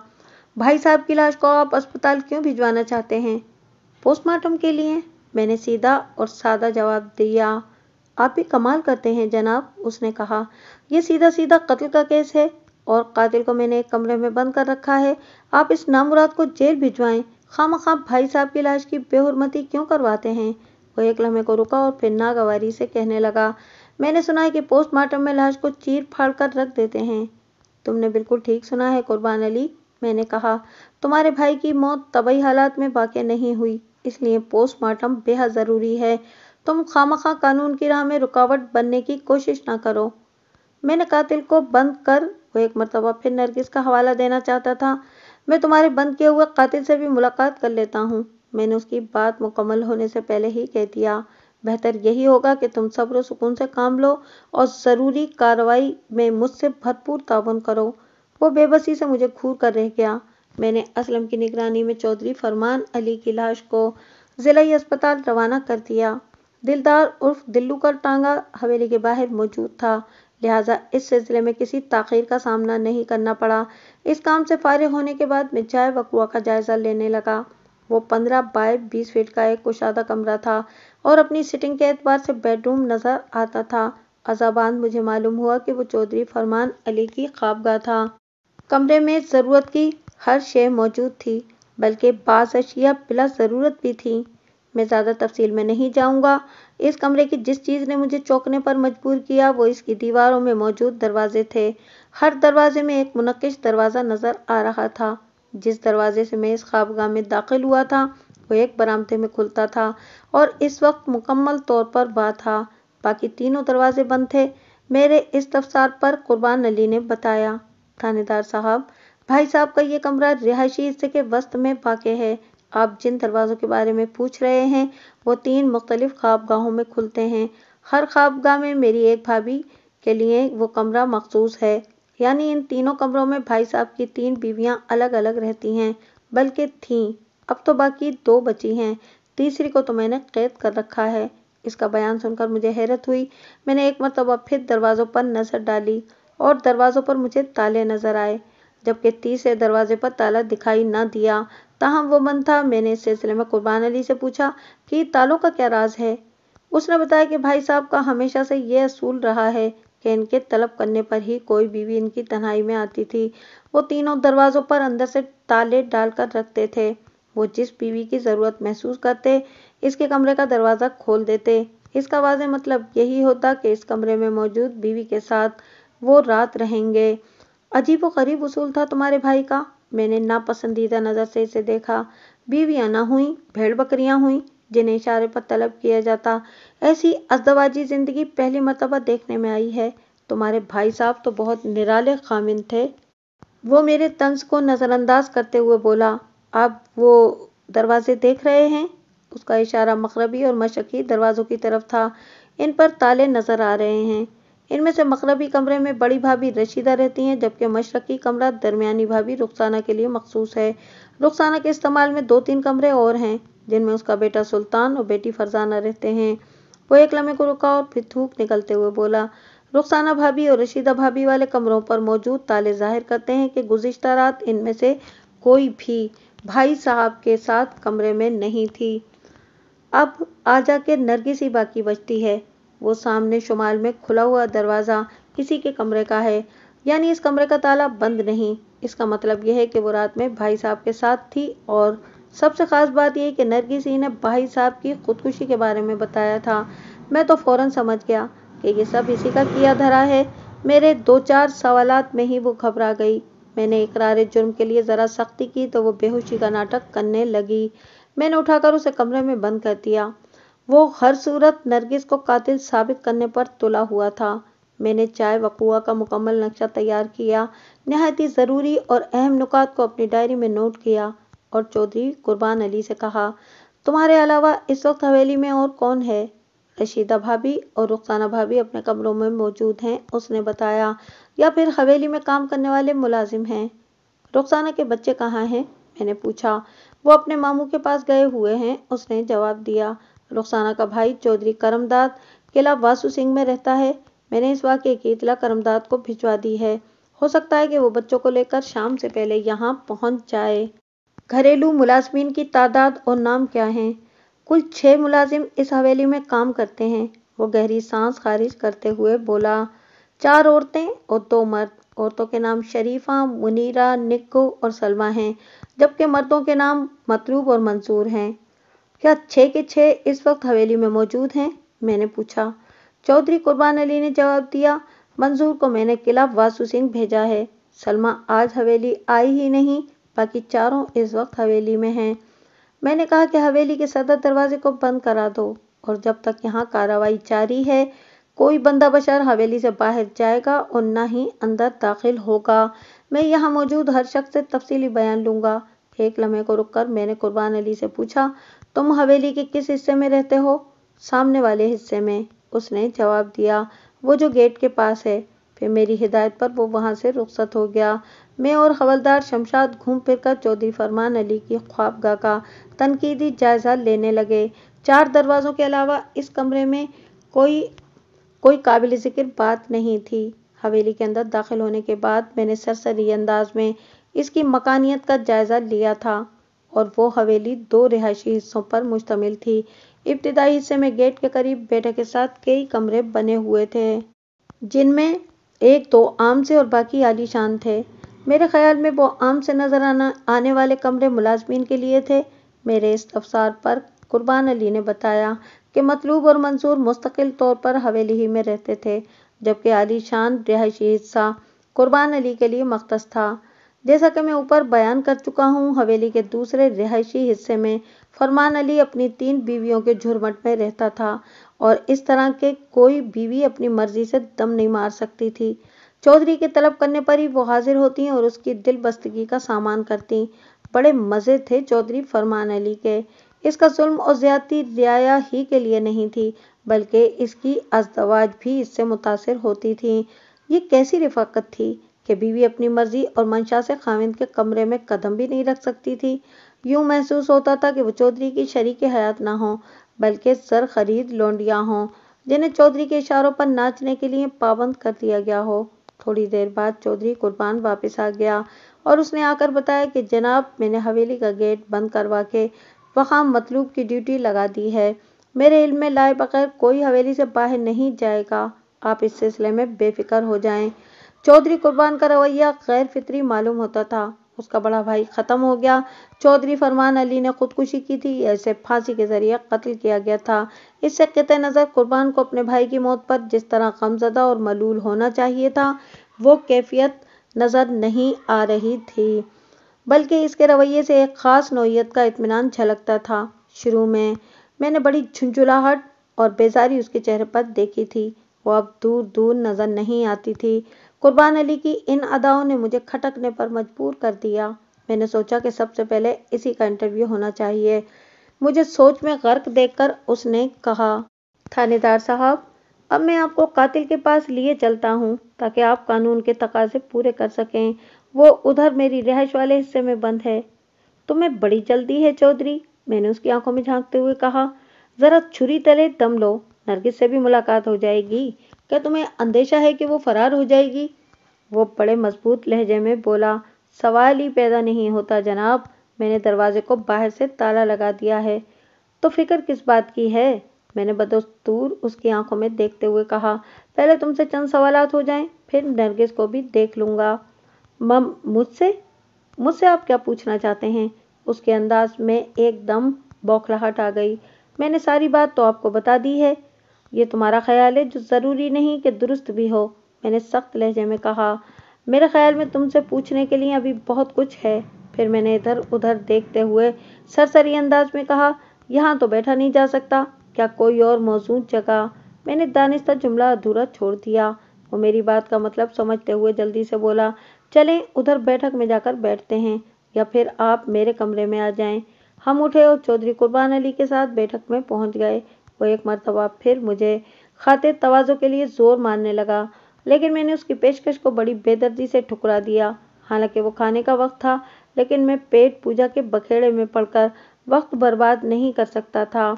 भाई साहब की लाश को आप अस्पताल क्यों भिजवाना चाहते हैं पोस्टमार्टम के लिए मैंने सीधा और सादा जवाब दिया आप भी कमाल करते हैं जनाब उसने कहा यह सीधा सीधा कत्ल का केस है और कातिल को मैंने एक कमरे में बंद कर रखा है आप इस नामुराद को जेल भिजवाएं खाम खाम भाई साहब की लाश की बेहरमती क्यों करवाते हैं वह एक लम्हे को रुका और फिर नागवारी से कहने लगा मैंने सुना है कि पोस्टमार्टम में लाश को चीर फाड़ कर रख देते हैं तुमने बिल्कुल ठीक सुना है कुर्बान अली मैंने कहा तुम्हारे भाई की मौत तबई हालात में वाक़ नहीं हुई इसलिए पोस्टमार्टम बेहद ज़रूरी है तुम खामखा कानून की राह में रुकावट बनने की कोशिश ना करो मैंने कातिल को बंद कर वो एक मरतबा फिर नरगिस का हवाला देना चाहता था मैं तुम्हारे बंद किए हुए कातिल से भी मुलाकात कर लेता हूँ मैंने उसकी बात मुकम्मल होने से पहले ही कह दिया बेहतर यही होगा कि तुम सब्र सुकून से काम लो और ज़रूरी कार्रवाई में मुझसे भरपूर ताउन करो वो बेबसी से मुझे घूर कर रह गया मैंने असलम की निगरानी में चौधरी फरमान अली की लाश को जिला अस्पताल रवाना कर दिया दिलदार उर्फ दिल्लू का टांगा हवेली के बाहर मौजूद था लिहाजा इस सिलसिले में किसी ताखिर का सामना नहीं करना पड़ा इस काम से फारिग होने के बाद मैं चाय वकुआ का जायज़ा लेने लगा वो पंद्रह बाय बीस फीट का एक कुशादा कमरा था और अपनी सिटिंग के एतबार से बेडरूम नज़र आता था अजाबान मुझे मालूम हुआ कि वो चौधरी फरमान अली की ख्वाबगा था कमरे में ज़रूरत की हर शे मौजूद थी बल्कि बास अशिया बिला ज़रूरत भी थी मैं ज़्यादा तफसील में नहीं जाऊँगा इस कमरे की जिस चीज़ ने मुझे चौंकने पर मजबूर किया वो इसकी दीवारों में मौजूद दरवाजे थे हर दरवाजे में एक मुनकश दरवाज़ा नज़र आ रहा था जिस दरवाजे से मैं इस ख्वाबगाह में दाखिल हुआ था वो एक बरामदे में खुलता था और इस वक्त मुकम्मल तौर पर बा था बाकी तीनों दरवाजे बंद थे मेरे इस तफसार पर कुर्बान अली ने बताया थानेदार साहब भाई साहब का ये कमरा रिहायशी हिस्से के वस्त में पाके है आप जिन दरवाज़ों के बारे में पूछ रहे हैं वो तीन मुख्तलिफ ख्वाबगाहों में खुलते हैं हर ख्वाबगाह में मेरी एक भाभी के लिए वो कमरा मखसूस है यानी इन तीनों कमरों में भाई साहब की तीन बीवियां अलग अलग रहती हैं बल्कि थीं अब तो बाकी दो बची हैं तीसरी को तो मैंने कैद कर रखा है इसका बयान सुनकर मुझे हैरत हुई मैंने एक मरतबा फिर दरवाज़ों पर नज़र डाली और दरवाज़ों पर मुझे ताले नज़र आए जबकि तीसरे दरवाजे पर ताला दिखाई ना दिया ताहम वो मन था मैंने इस सिलसिले में कुर्बान अली से पूछा कि तालों का क्या राज है उसने बताया कि भाई साहब का हमेशा से ये असूल रहा है कि इनके तलब करने पर ही कोई बीवी इनकी तनाई में आती थी वो तीनों दरवाज़ों पर अंदर से ताले डालकर रखते थे वो जिस बीवी की ज़रूरत महसूस करते इसके कमरे का दरवाज़ा खोल देते इसका वाज मतलब यही होता कि इस कमरे में मौजूद बीवी के साथ वो रात रहेंगे अजीब व गरीब उसूल था तुम्हारे भाई का मैंने नापसंदीदा नज़र से इसे देखा बीवियाँ ना हुई भेड़ बकरियाँ हुई जिन्हें इशारे पर तलब किया जाता ऐसी अजदबाजी ज़िंदगी पहली मरतबा देखने में आई है तुम्हारे भाई साहब तो बहुत निराले खामिन थे वो मेरे तंज को नज़रअंदाज करते हुए बोला आप वो दरवाजे देख रहे हैं उसका इशारा मकरबी और मशक़ी दरवाज़ों की तरफ था इन पर ताले नज़र आ रहे हैं इनमें से मकरबी कमरे में बड़ी भाभी रशीदा रहती हैं जबकि मशरकी कमरा दरमियानी भाभी रुखसाना के लिए मखसूस है रुखसाना के इस्तेमाल में दो तीन कमरे और हैं जिनमें उसका बेटा सुल्तान और बेटी फरजाना रहते हैं वो एक लम्हे को रुका और फिर थूक निकलते हुए बोला रुखसाना भाभी और रशीदा भाभी वाले कमरों पर मौजूद ताले जाहिर करते हैं कि गुजशत रात इनमें से कोई भी भाई साहब के साथ कमरे में नहीं थी अब आ जाके नरगिस ही बाकी बचती है वो सामने शुमाल में खुला हुआ दरवाज़ा किसी के कमरे का है यानी इस कमरे का ताला बंद नहीं इसका मतलब यह है कि वो रात में भाई साहब के साथ थी और सबसे ख़ास बात यह कि नरगिस ही ने भाई साहब की खुदकुशी के बारे में बताया था मैं तो फ़ौर समझ गया कि ये सब इसी का किया धरा है मेरे दो चार सवाल में ही वो घबरा गई मैंने इकरार जुर्म के लिए ज़रा सख्ती की तो वो बेहोशी का नाटक करने लगी मैंने उठाकर उसे कमरे में बंद कर दिया वो हर सूरत नरगिस को कातिल साबित करने पर तुला हुआ था मैंने चाय वकुआ का मुकम्मल नक्शा तैयार किया नहायत ही ज़रूरी और अहम नुकात को अपनी डायरी में नोट किया और चौधरी कुर्बान अली से कहा तुम्हारे अलावा इस वक्त हवेली में और कौन है रशीदा भाभी और रुखसाना भाभी अपने कमरों में मौजूद हैं उसने बताया या फिर हवेली में काम करने वाले मुलाजिम हैं रुखसाना के बच्चे कहाँ हैं मैंने पूछा वो अपने मामू के पास गए हुए हैं उसने जवाब दिया रुखसाना का भाई चौधरी करमदाद किला वासु सिंह में रहता है मैंने इस वाक्य की इतला करमदाद को भिजवा दी है हो सकता है कि वो बच्चों को लेकर शाम से पहले यहाँ पहुँच जाए घरेलू मुलाजमीन की तादाद और नाम क्या हैं कुल छः मुलाजिम इस हवेली में काम करते हैं वो गहरी सांस खारिज करते हुए बोला चार औरतें और दो मर्द औरतों के नाम शरीफा मुनीरा निको और सलमा हैं जबकि मर्दों के नाम मतलूब और मंसूर हैं क्या छः के छः इस वक्त हवेली में मौजूद हैं मैंने पूछा चौधरी कुर्बान अली ने जवाब दिया मंजूर को मैंने किला वासु सिंह भेजा है सलमा आज हवेली आई ही नहीं बाकी चारों इस वक्त हवेली में हैं मैंने कहा कि हवेली के सदर दरवाजे को बंद करा दो और जब तक यहाँ कार्रवाई जारी है कोई बंदा बशर हवेली से बाहर जाएगा और ना ही अंदर दाखिल होगा मैं यहाँ मौजूद हर शख्स से तफसीली बयान लूंगा एक लम्हे को रुककर मैंने कुर्बान अली से पूछा तुम हवेली के किस हिस्से में रहते हो सामने वाले हिस्से में उसने जवाब दिया वो जो गेट के पास है फिर मेरी हिदायत पर वो वहाँ से रुखसत हो गया मैं और हवलदार शमशाद घूम फिर कर चौधरी फरमान अली की ख्वाबगा का तनकीदी जायजा लेने लगे चार दरवाज़ों के अलावा इस कमरे में कोई कोई काबिल जिक्र बात नहीं थी हवेली के अंदर दाखिल होने के बाद मैंने सरसरी अंदाज में इसकी मकानियत का जायज़ा लिया था और वो हवेली दो रिहायशी हिस्सों पर मुश्तमिल थी इब्तदाई हिस्से में गेट के करीब बेटे के साथ कई कमरे बने हुए थे जिनमें एक दो आम से और बाकी आलीशान थे मेरे ख्याल में वो आम से नज़र आना आने वाले कमरे मुलाजमीन के लिए थे मेरे इस अफसार पर कुर्बान अली ने बताया कि मतलूब और मंसूर मुस्तकिल तौर पर हवेली ही में रहते थे जबकि आलीशान रिहायशी हिस्सा कुर्बान अली के लिए मख्त था जैसा कि मैं ऊपर बयान कर चुका हूँ हवेली के दूसरे रिहायशी हिस्से में फरमान अली अपनी तीन बीवियों के झुरमट में रहता था और इस तरह के कोई बीवी अपनी मर्जी से दम नहीं मार सकती थी चौधरी के तलब करने पर ही वो हाजिर होती और उसकी दिल बस्तगी का सामान करती बड़े मज़े थे चौधरी फरमान अली के इसका जुल्म और ज़्यादती रियाया ही के लिए नहीं थी बल्कि इसकी अजदवाज भी इससे मुतासर होती थी ये कैसी रिफाक़त थी कि बीवी अपनी मर्जी और मंशा से खाविंद के कमरे में कदम भी नहीं रख सकती थी यूं महसूस होता था कि वो चौधरी की शरीक हयात ना हो बल्कि सर खरीद लौंडियाँ हों जिन्हें चौधरी के इशारों पर नाचने के लिए पाबंद कर दिया गया हो थोड़ी देर बाद चौधरी कुर्बान वापस आ गया और उसने आकर बताया कि जनाब मैंने हवेली का गेट बंद करवा के वहाँ मतलूब की ड्यूटी लगा दी है मेरे इल्म में लाए बगैर कोई हवेली से बाहर नहीं जाएगा आप इस सिलसिले में बेफिक्र हो जाएं। चौधरी कुर्बान का रवैया गैर फितरी मालूम होता था उसका बड़ा भाई ख़त्म हो गया चौधरी फरमान अली ने खुदकुशी की थी ऐसे फांसी के ज़रिए कत्ल किया गया था इससे कत नज़र कुर्बान को अपने भाई की मौत पर जिस तरह गमजदा और मलूल होना चाहिए था वो कैफियत नज़र नहीं आ रही थी बल्कि इसके रवैये से एक ख़ास नोयत का इतमान छलकता था शुरू में मैंने बड़ी झुंझुलाहट और बेजारी उसके चेहरे पर देखी थी वो अब दूर दूर नज़र नहीं आती थी कुर्बान अली की इन अदाओं ने मुझे खटकने पर मजबूर कर दिया मैंने सोचा कि सबसे पहले इसी का इंटरव्यू होना चाहिए मुझे सोच में गर्क देखकर उसने कहा थानेदार साहब अब मैं आपको कातिल के पास लिए चलता हूँ ताकि आप कानून के तकाजे पूरे कर सकें वो उधर मेरी रहश वाले हिस्से में बंद है तुम्हें बड़ी जल्दी है चौधरी मैंने उसकी आंखों में झांकते हुए कहा ज़रा छुरी तले दम लो नरगिस से भी मुलाकात हो जाएगी क्या तुम्हें अंदेशा है कि वो फरार हो जाएगी वो बड़े मजबूत लहजे में बोला सवाल ही पैदा नहीं होता जनाब मैंने दरवाजे को बाहर से ताला लगा दिया है तो फिक्र किस बात की है मैंने बदस्तूर उसकी आंखों में देखते हुए कहा पहले तुमसे चंद सवाल हो जाएं फिर नरगिस को भी देख लूँगा मम मुझसे मुझसे आप क्या पूछना चाहते हैं उसके अंदाज में एकदम बौखलाहट आ गई मैंने सारी बात तो आपको बता दी है ये तुम्हारा ख्याल है जो ज़रूरी नहीं कि दुरुस्त भी हो मैंने सख्त लहजे में कहा मेरे ख्याल में तुमसे पूछने के लिए अभी बहुत कुछ है फिर मैंने इधर उधर देखते हुए सरसरी अंदाज में कहा यहाँ तो बैठा नहीं जा सकता क्या कोई और मौजूद जगह मैंने दानिस्ता जुमला अधूरा छोड़ दिया वो मेरी बात का मतलब समझते हुए जल्दी से बोला चलें उधर बैठक में जाकर बैठते हैं या फिर आप मेरे कमरे में आ जाएं हम उठे और चौधरी कुर्बान अली के साथ बैठक में पहुंच गए वो एक मरतबा फिर मुझे खातिर तोज़ो के लिए ज़ोर मारने लगा लेकिन मैंने उसकी पेशकश को बड़ी बेदर्दी से ठुकरा दिया हालांकि वो खाने का वक्त था लेकिन मैं पेट पूजा के बखेड़े में पड़कर वक्त बर्बाद नहीं कर सकता था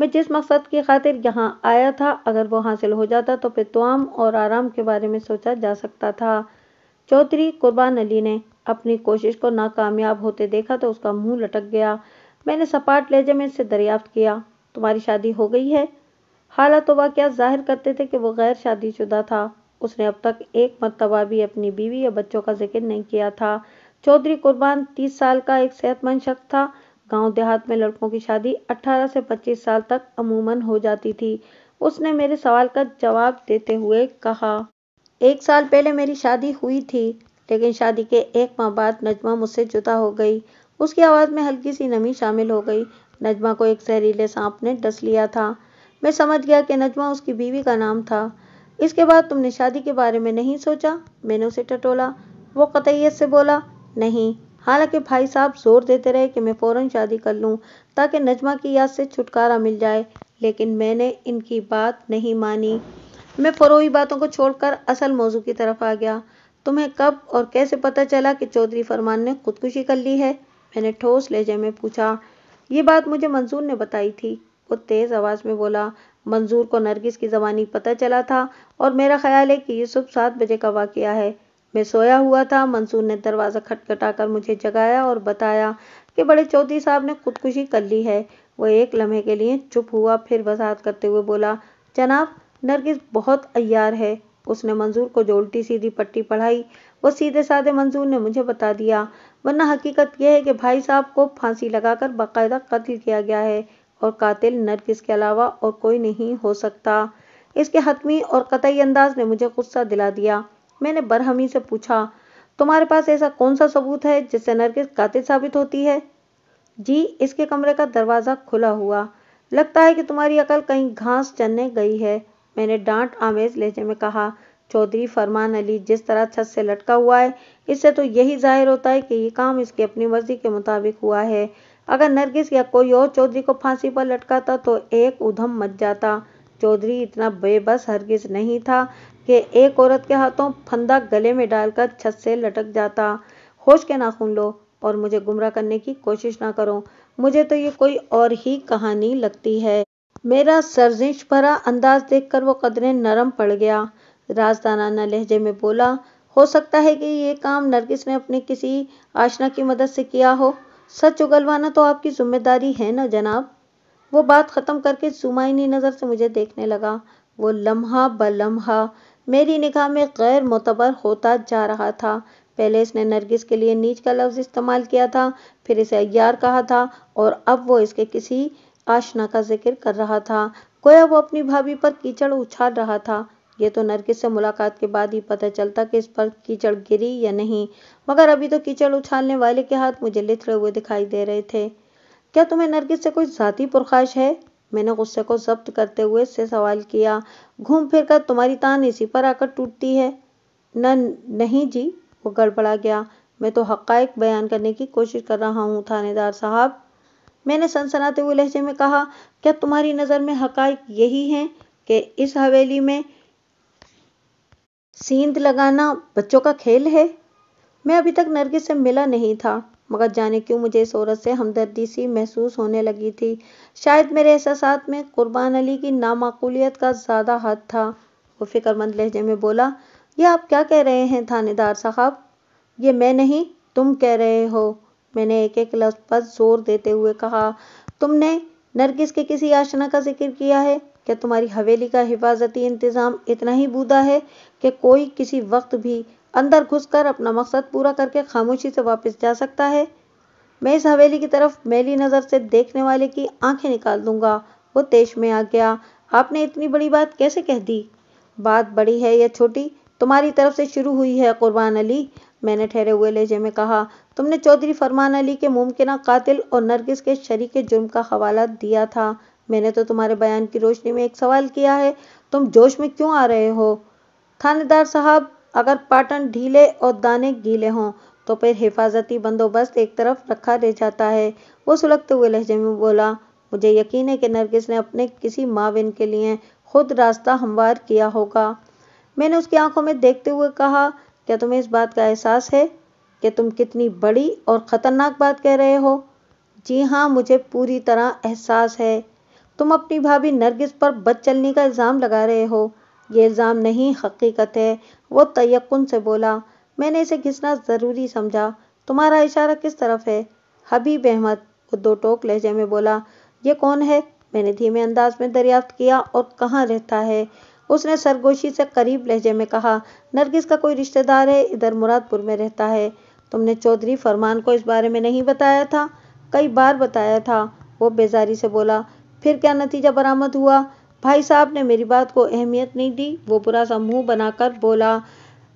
मैं जिस मकसद की खातिर यहाँ आया था अगर वो हासिल हो जाता तो फिर तोम और आराम के बारे में सोचा जा सकता था चौधरी कुर्बान अली ने अपनी कोशिश को नाकामयाब होते देखा तो उसका मुंह लटक गया मैंने सपाट लहजे में इससे दरियाफ्त किया तुम्हारी शादी हो गई है हाला तो क्या जाहिर करते थे कि वो गैर शादीशुदा था उसने अब तक एक मरतबा भी अपनी बीवी या बच्चों का जिक्र नहीं किया था चौधरी कुर्बान तीस साल का एक सेहतमंद शख्स था गांव देहात में लड़कों की शादी 18 से 25 साल तक अमूमन हो जाती थी उसने मेरे सवाल का जवाब देते हुए कहा एक साल पहले मेरी शादी हुई थी लेकिन शादी के एक माह बाद नजमा मुझसे जुदा हो गई उसकी आवाज़ में हल्की सी नमी शामिल हो गई नजमा को एक जहरीले सांप ने डस लिया था मैं समझ गया कि नजमा उसकी बीवी का नाम था इसके बाद तुमने शादी के बारे में नहीं सोचा मैंने उसे टटोला वो कतैयत से बोला नहीं हालांकि भाई साहब जोर देते रहे कि मैं फ़ौरन शादी कर लूं ताकि नजमा की याद से छुटकारा मिल जाए लेकिन मैंने इनकी बात नहीं मानी मैं फरोही बातों को छोड़कर असल मौजू की तरफ आ गया तुम्हें कब और कैसे पता चला कि चौधरी फरमान ने खुदकुशी कर ली है मैंने ठोस लहजे में पूछा ये बात मुझे मंजूर ने बताई थी वो तेज़ आवाज़ में बोला मंजूर को नरगिस की जबानी पता चला था और मेरा ख्याल है कि ये सुबह सात बजे का वाक़ है मैं सोया हुआ था मंसूर ने दरवाज़ा खटखटाकर मुझे जगाया और बताया कि बड़े चौधरी साहब ने खुदकुशी कर ली है वो एक लम्हे के लिए चुप हुआ फिर वजाहत करते हुए बोला जनाब नरगिस बहुत अयार है उसने मंजूर को जो उल्टी सीधी पट्टी पढ़ाई वो सीधे साधे मंजूर ने मुझे बता दिया वरना हकीकत यह है कि भाई साहब को फांसी लगाकर बाकायदा कत्ल किया गया है और कातिल नरगिस के अलावा और कोई नहीं हो सकता इसके हतमी और कतई अंदाज ने मुझे गुस्सा दिला दिया मैंने बरहमी से पूछा तुम्हारे पास ऐसा कौन सा सबूत है जिससे नरगिस कातिल साबित होती है जी इसके कमरे का दरवाज़ा खुला हुआ लगता है कि तुम्हारी अकल कहीं घास चलने गई है मैंने डांट आमेज लहजे में कहा चौधरी फरमान अली जिस तरह छत से लटका हुआ है इससे तो यही जाहिर होता है कि ये काम इसकी अपनी मर्जी के मुताबिक हुआ है अगर नरगिस या कोई और चौधरी को फांसी पर लटकाता तो एक उधम मच जाता चौधरी इतना बेबस हरगिज नहीं था कि एक औरत के हाथों फंदा गले में डालकर छत से लटक जाता होश के नाखून लो और मुझे गुमराह करने की कोशिश ना करो मुझे तो ये कोई और ही कहानी लगती है मेरा सर्जिश भरा अंदाज देखकर वो कदरें नरम पड़ गया राजदाना लहजे में बोला हो सकता है कि ये काम नरगिस ने अपने किसी आशना की मदद से किया हो सच उगलवाना तो आपकी जिम्मेदारी है ना जनाब वो बात ख़त्म करके सुमाइनी नज़र से मुझे देखने लगा वो लम्हा ब लम्हा मेरी निगाह में गैर मोतबर होता जा रहा था पहले इसने नरगिस के लिए नीच का लफ्ज़ इस्तेमाल किया था फिर इसे अयार कहा था और अब वो इसके किसी आशना का जिक्र कर रहा था गोया वो अपनी भाभी पर कीचड़ उछाल रहा था ये तो नरगिस से मुलाकात के बाद ही पता चलता कि इस पर कीचड़ गिरी या नहीं मगर अभी तो कीचड़ उछालने वाले के हाथ मुझे लिथड़े हुए दिखाई दे रहे थे क्या तुम्हें नरगिस से कोई जाती पुरखाश है मैंने गुस्से को जब्त करते हुए इससे सवाल किया घूम फिर कर तुम्हारी तान इसी पर आकर टूटती है न नहीं जी वो गड़बड़ा गया मैं तो हक़ बयान करने की कोशिश कर रहा हूँ थानेदार साहब मैंने सनसनाते हुए लहजे में कहा क्या तुम्हारी नज़र में हक़ यही है कि इस हवेली में सींद लगाना बच्चों का खेल है मैं अभी तक नरगिस से मिला नहीं था मगर जाने क्यों मुझे इस औरत से हमदर्दी सी महसूस होने लगी थी शायद मेरे एहसास में कुर्बान अली की नामाकूलियत का ज़्यादा हद था वो फिक्रमंद लहजे में बोला यह आप क्या कह रहे हैं थानेदार साहब ये मैं नहीं तुम कह रहे हो मैंने एक एक लफ्ज़ पर जोर देते हुए कहा तुमने नरगिस के किसी आशना का जिक्र किया है क्या तुम्हारी हवेली का हिफाजती इंतज़ाम इतना ही बूदा है कि कोई किसी वक्त भी अंदर घुसकर अपना मकसद पूरा करके खामोशी से वापस जा सकता है मैं इस हवेली की तरफ मेली नज़र से देखने वाले की आंखें निकाल दूंगा वो तेज में आ गया आपने इतनी बड़ी बात कैसे कह दी बात बड़ी है या छोटी तुम्हारी तरफ से शुरू हुई है कुर्बान अली मैंने ठहरे हुए लहजे में कहा तुमने चौधरी फरमान अली के मुमकिन कातिल और नरगिस के शरीक जुर्म का हवाला दिया था मैंने तो तुम्हारे बयान की रोशनी में एक सवाल किया है तुम जोश में क्यों आ रहे हो थानेदार साहब अगर पाटन ढीले और दाने गीले हों तो फिर हिफाजती बंदोबस्त एक तरफ रखा रह जाता है वो सुलगते हुए लहजे में बोला मुझे यकीन है कि नरगिस ने अपने किसी माविन के लिए खुद रास्ता हमवार किया होगा मैंने उसकी आंखों में देखते हुए कहा क्या तुम्हें इस बात का एहसास है कि तुम कितनी बड़ी और ख़तरनाक बात कह रहे हो जी हाँ मुझे पूरी तरह एहसास है तुम अपनी भाभी नरगिस पर बद चलने का इल्ज़ाम लगा रहे हो ये इल्ज़ाम नहीं हकीकत है वो तयक्न से बोला मैंने इसे घिसना ज़रूरी समझा तुम्हारा इशारा किस तरफ है हबीब अहमद वो दो टोक लहजे में बोला ये कौन है मैंने धीमे अंदाज में दरियाफ्त किया और कहाँ रहता है उसने सरगोशी से करीब लहजे में कहा नरगिस का कोई रिश्तेदार है इधर मुरादपुर में रहता है तुमने चौधरी फरमान को इस बारे में नहीं बताया था कई बार बताया था वो बेजारी से बोला फिर क्या नतीजा बरामद हुआ भाई साहब ने मेरी बात को अहमियत नहीं दी वो बुरा सा मुंह बनाकर बोला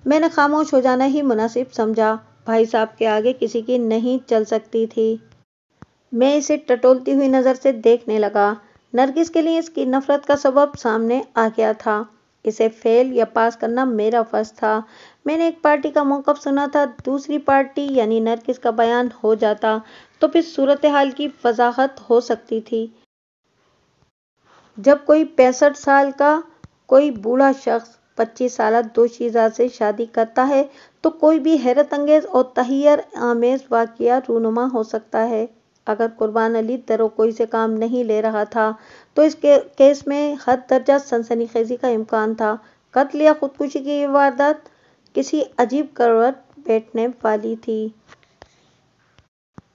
मैंने खामोश हो जाना ही मुनासिब समझा भाई साहब के आगे किसी की नहीं चल सकती थी मैं इसे टटोलती हुई नज़र से देखने लगा नरगिस के लिए इसकी नफरत का सबब सामने आ गया था इसे फेल या पास करना मेरा फर्ज था मैंने एक पार्टी का मौका सुना था दूसरी पार्टी यानी नरगिस का बयान हो जाता तो फिर सूरत हाल की वजाहत हो सकती थी जब कोई पैंसठ साल का कोई बूढ़ा शख्स पच्चीस साल दो शीजा से शादी करता है तो कोई भी हैरत अंगेज और तहियर आमेज वाक़ रूनुमा हो सकता है अगर कुर्बान अली कोई से काम नहीं ले रहा था तो इस के, केस में हद दर्जा सनसनी खेजी का इम्कान था कत्ल या खुदकुशी की ये वारदात किसी अजीब करवट बैठने वाली थी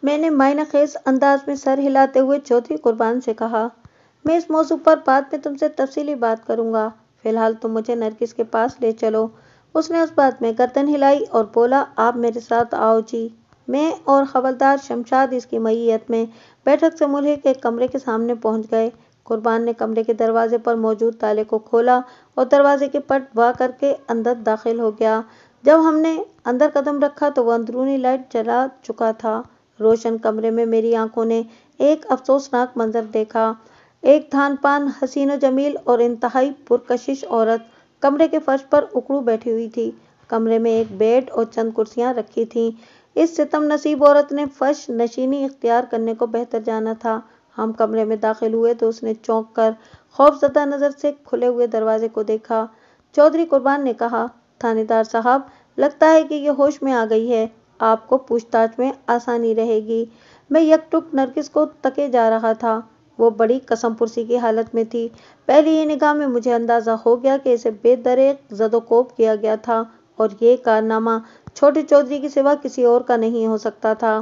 मैंने मायना खेज अंदाज में सर हिलाते हुए चौथी कुर्बान से कहा मैं इस मौजू पर बाद में तुमसे तफसीली बात करूंगा फिलहाल तुम मुझे नरगिस के पास ले चलो उसने उस बात में गर्दन हिलाई और बोला आप मेरे साथ आओ जी मैं और खबरदार शमशाद इसकी मैयत में बैठक से मुल्हे के कमरे के सामने पहुंच गए कुर्बान ने कमरे के दरवाजे पर मौजूद ताले को खोला और दरवाजे के पट वाह करके अंदर दाखिल हो गया जब हमने अंदर कदम रखा तो वह अंदरूनी लाइट जला चुका था रोशन कमरे में मेरी आंखों ने एक अफसोसनाक मंजर देखा एक थानपान हसीनो जमील और इंतहाई पुरकशिश औरत कमरे के फर्श पर उकड़ू बैठी हुई थी कमरे में एक बेड और चंद कुर्सियां रखी थीं इस सितम नसीब औरत ने फर्श नशीनी इख्तियार करने को बेहतर जाना था हम कमरे में दाखिल हुए तो उसने चौंक कर खौफजदा नज़र से खुले हुए दरवाजे को देखा चौधरी कुर्बान ने कहा थानेदार साहब लगता है कि यह होश में आ गई है आपको पूछताछ में आसानी रहेगी मैं यकटुक नरगिस को तके जा रहा था वो बड़ी कसम पुरसी की हालत में थी पहली ही निगाह में मुझे अंदाज़ा हो गया कि इसे बेदरेक जदोकोप किया गया था और ये कारनामा छोटे चौधरी के सिवा किसी और का नहीं हो सकता था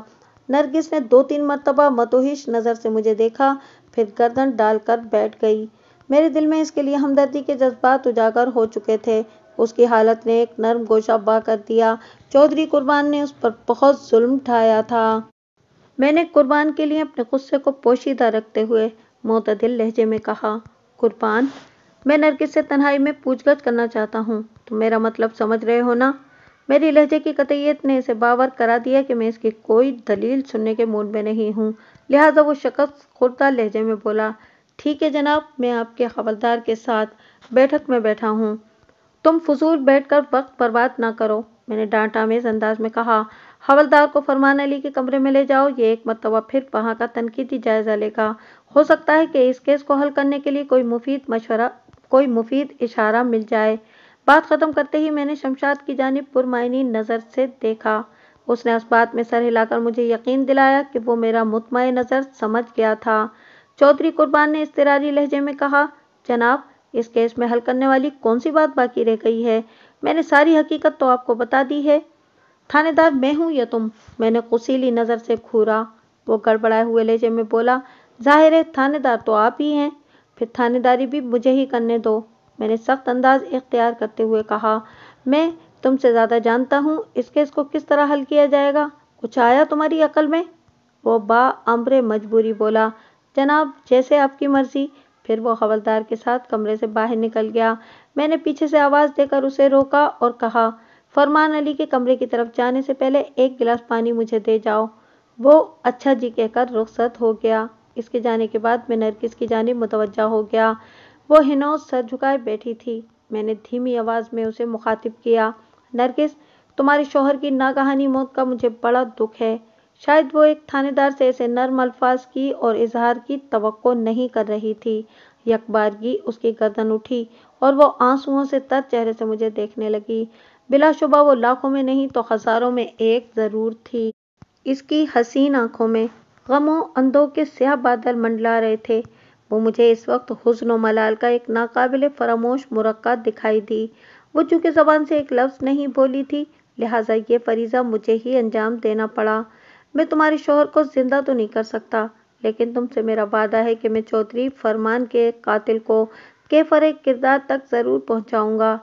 नरगिस ने दो तीन मरतबा मतोहिश नज़र से मुझे देखा फिर गर्दन डालकर बैठ गई मेरे दिल में इसके लिए हमदर्दी के जज्बात उजागर हो चुके थे उसकी हालत ने एक नर्म गोशा बा कर दिया चौधरी कुर्बान ने उस पर बहुत जुल्म ढाया था मैंने कुर्बान के लिए अपने गुस्से को पोशीदा रखते हुए मोतदिल लहजे में कहा कुर्बान मैं नरगिस से तन्हाई में पूछगछ करना चाहता हूँ तो मेरा मतलब समझ रहे हो ना मेरी लहजे की कतियत ने इसे बावर करा दिया कि मैं इसकी कोई दलील सुनने के मूड में नहीं हूँ लिहाजा वो शख्स खुर्दा लहजे में बोला ठीक है जनाब मैं आपके हवलदार के साथ बैठक में बैठा हूँ तुम फजूल बैठकर वक्त बर्बाद ना करो मैंने डांटा आमेज अंदाज में कहा हवलदार को फरमान अली के कमरे में ले जाओ ये एक मरतबा फिर वहाँ का तनकीदी जायजा लेगा हो सकता है कि इस केस को हल करने के लिए कोई मुफीद मशवरा कोई मुफीद इशारा मिल जाए बात ख़त्म करते ही मैंने शमशाद की जानब पुरमायनी नज़र से देखा उसने उस बात में सर हिलाकर मुझे यकीन दिलाया कि वो मेरा मुतम नज़र समझ गया था चौधरी कुर्बान ने इसतरारी लहजे में कहा जनाब इस केस में हल करने वाली कौन सी बात बाकी रह गई है मैंने सारी हकीकत तो आपको बता दी है थानेदार मैं हूं या तुम मैंने कुशीली नज़र से खूरा वो गड़बड़ाए हुए लहजे में बोला जाहिर है थानेदार तो आप ही हैं फिर थानेदारी भी मुझे ही करने दो मैंने सख्त अंदाज इख्तियार करते हुए कहा मैं तुमसे ज़्यादा जानता हूँ इस केस को किस तरह हल किया जाएगा कुछ आया तुम्हारी अकल में वो बा अम्र मजबूरी बोला जनाब जैसे आपकी मर्जी फिर वो हवलदार के साथ कमरे से बाहर निकल गया मैंने पीछे से आवाज़ देकर उसे रोका और कहा फरमान अली के कमरे की तरफ जाने से पहले एक गिलास पानी मुझे दे जाओ वो अच्छा जी कहकर रुखसत हो गया इसके जाने के बाद मैं नरगिस की जानब मुतवजा हो गया वो हिनौस सर झुकाए बैठी थी मैंने धीमी आवाज़ में उसे मुखातिब किया नरगिस तुम्हारे शोहर की नागहानी मौत का मुझे बड़ा दुख है शायद वो एक थानेदार से ऐसे नर्म अल्फाज की और इजहार की तो नहीं कर रही थी यकबारगी उसकी गर्दन उठी और वो आंसुओं से तर चेहरे से मुझे देखने लगी बिलाशुबा वो लाखों में नहीं तो हज़ारों में एक ज़रूर थी इसकी हसीन आंखों में गमों अंधों के स्याह बादल मंडला रहे थे वो मुझे इस वक्त हुसन व मलाल का एक नाकाबिल फरामोश मुरक्त दिखाई दी वो चूँकि ज़बान से एक लफ्ज़ नहीं बोली थी लिहाजा ये फरीज़ा मुझे ही अंजाम देना पड़ा मैं तुम्हारे शोहर को ज़िंदा तो नहीं कर सकता लेकिन तुमसे मेरा वादा है कि मैं चौधरी फरमान के कातिल को केफर किरदार तक ज़रूर पहुँचाऊँगा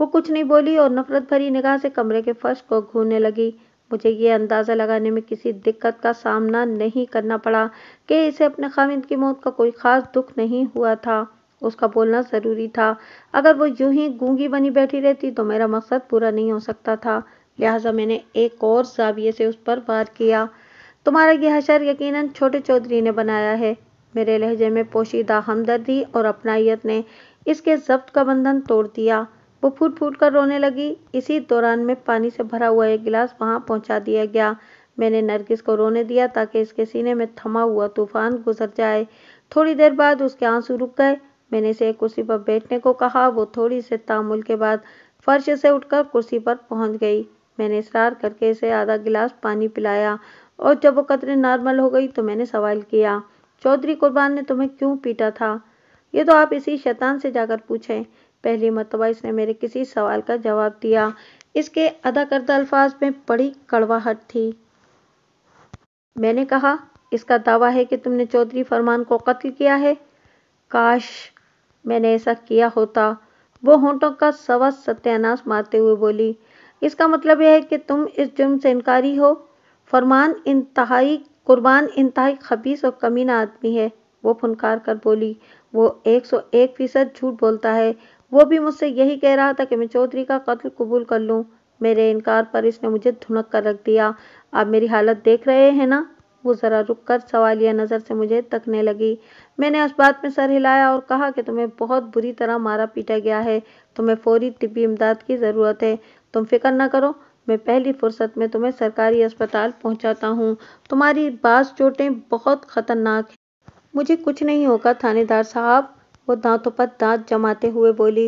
वो कुछ नहीं बोली और नफरत भरी निगाह से कमरे के फर्श को घूरने लगी मुझे ये अंदाज़ा लगाने में किसी दिक्कत का सामना नहीं करना पड़ा कि इसे अपने खामिद की मौत का कोई ख़ास दुख नहीं हुआ था उसका बोलना ज़रूरी था अगर वो यूं ही गूंगी बनी बैठी रहती तो मेरा मकसद पूरा नहीं हो सकता था लिहाजा मैंने एक और जाविये से उस पर वार किया तुम्हारा यह हशर यकीनन छोटे चौधरी ने बनाया है मेरे लहजे में पोशीदा हमदर्दी और अपनाइत ने इसके जब्त का बंधन तोड़ दिया वो फूट फूट कर रोने लगी इसी दौरान में पानी से भरा हुआ एक गिलास वहाँ पहुँचा दिया गया मैंने नरगिस को रोने दिया ताकि इसके सीने में थमा हुआ तूफान गुजर जाए थोड़ी देर बाद उसके आंसू रुक गए मैंने इसे कुर्सी पर बैठने को कहा वो थोड़ी से तामुल के बाद फर्श से उठकर कुर्सी पर पहुंच गई मैंने इसरार करके इसे आधा गिलास पानी पिलाया और जब वो कतरे नॉर्मल हो गई तो मैंने सवाल किया चौधरी कुर्बान ने तुम्हें क्यों पीटा था ये तो आप इसी शैतान से जाकर पूछें पहली मरतबा इसने मेरे किसी सवाल का जवाब दिया इसके अदा करदा अल्फाज में बड़ी कड़वाहट थी मैंने कहा इसका दावा है कि तुमने चौधरी फरमान को कत्ल किया है काश मैंने ऐसा किया होता वो होंठों का सवा सत्यानाश मारते हुए बोली इसका मतलब यह है कि तुम इस जुर्म से इनकारी हो फरमान इंतहाई कुर्बान इंतहाई खबीस और कमीना आदमी है वो फुनकार कर बोली वो एक सौ एक फीसद झूठ बोलता है वो भी मुझसे यही कह रहा था कि मैं चौधरी का कत्ल कबूल कर लूँ मेरे इनकार पर इसने मुझे धुनक कर रख दिया आप मेरी हालत देख रहे हैं ना वो ज़रा रुक कर सवालिया नज़र से मुझे तकने लगी मैंने उस बात में सर हिलाया और कहा कि तुम्हें बहुत बुरी तरह मारा पीटा गया है तुम्हें फौरी तिबी इमदाद की ज़रूरत है तुम फिक्र ना करो मैं पहली फुर्सत में तुम्हें सरकारी अस्पताल पहुंचाता हूं। तुम्हारी बास चोटें बहुत ख़तरनाक मुझे कुछ नहीं होगा थानेदार साहब वो दांतों पर दांत जमाते हुए बोली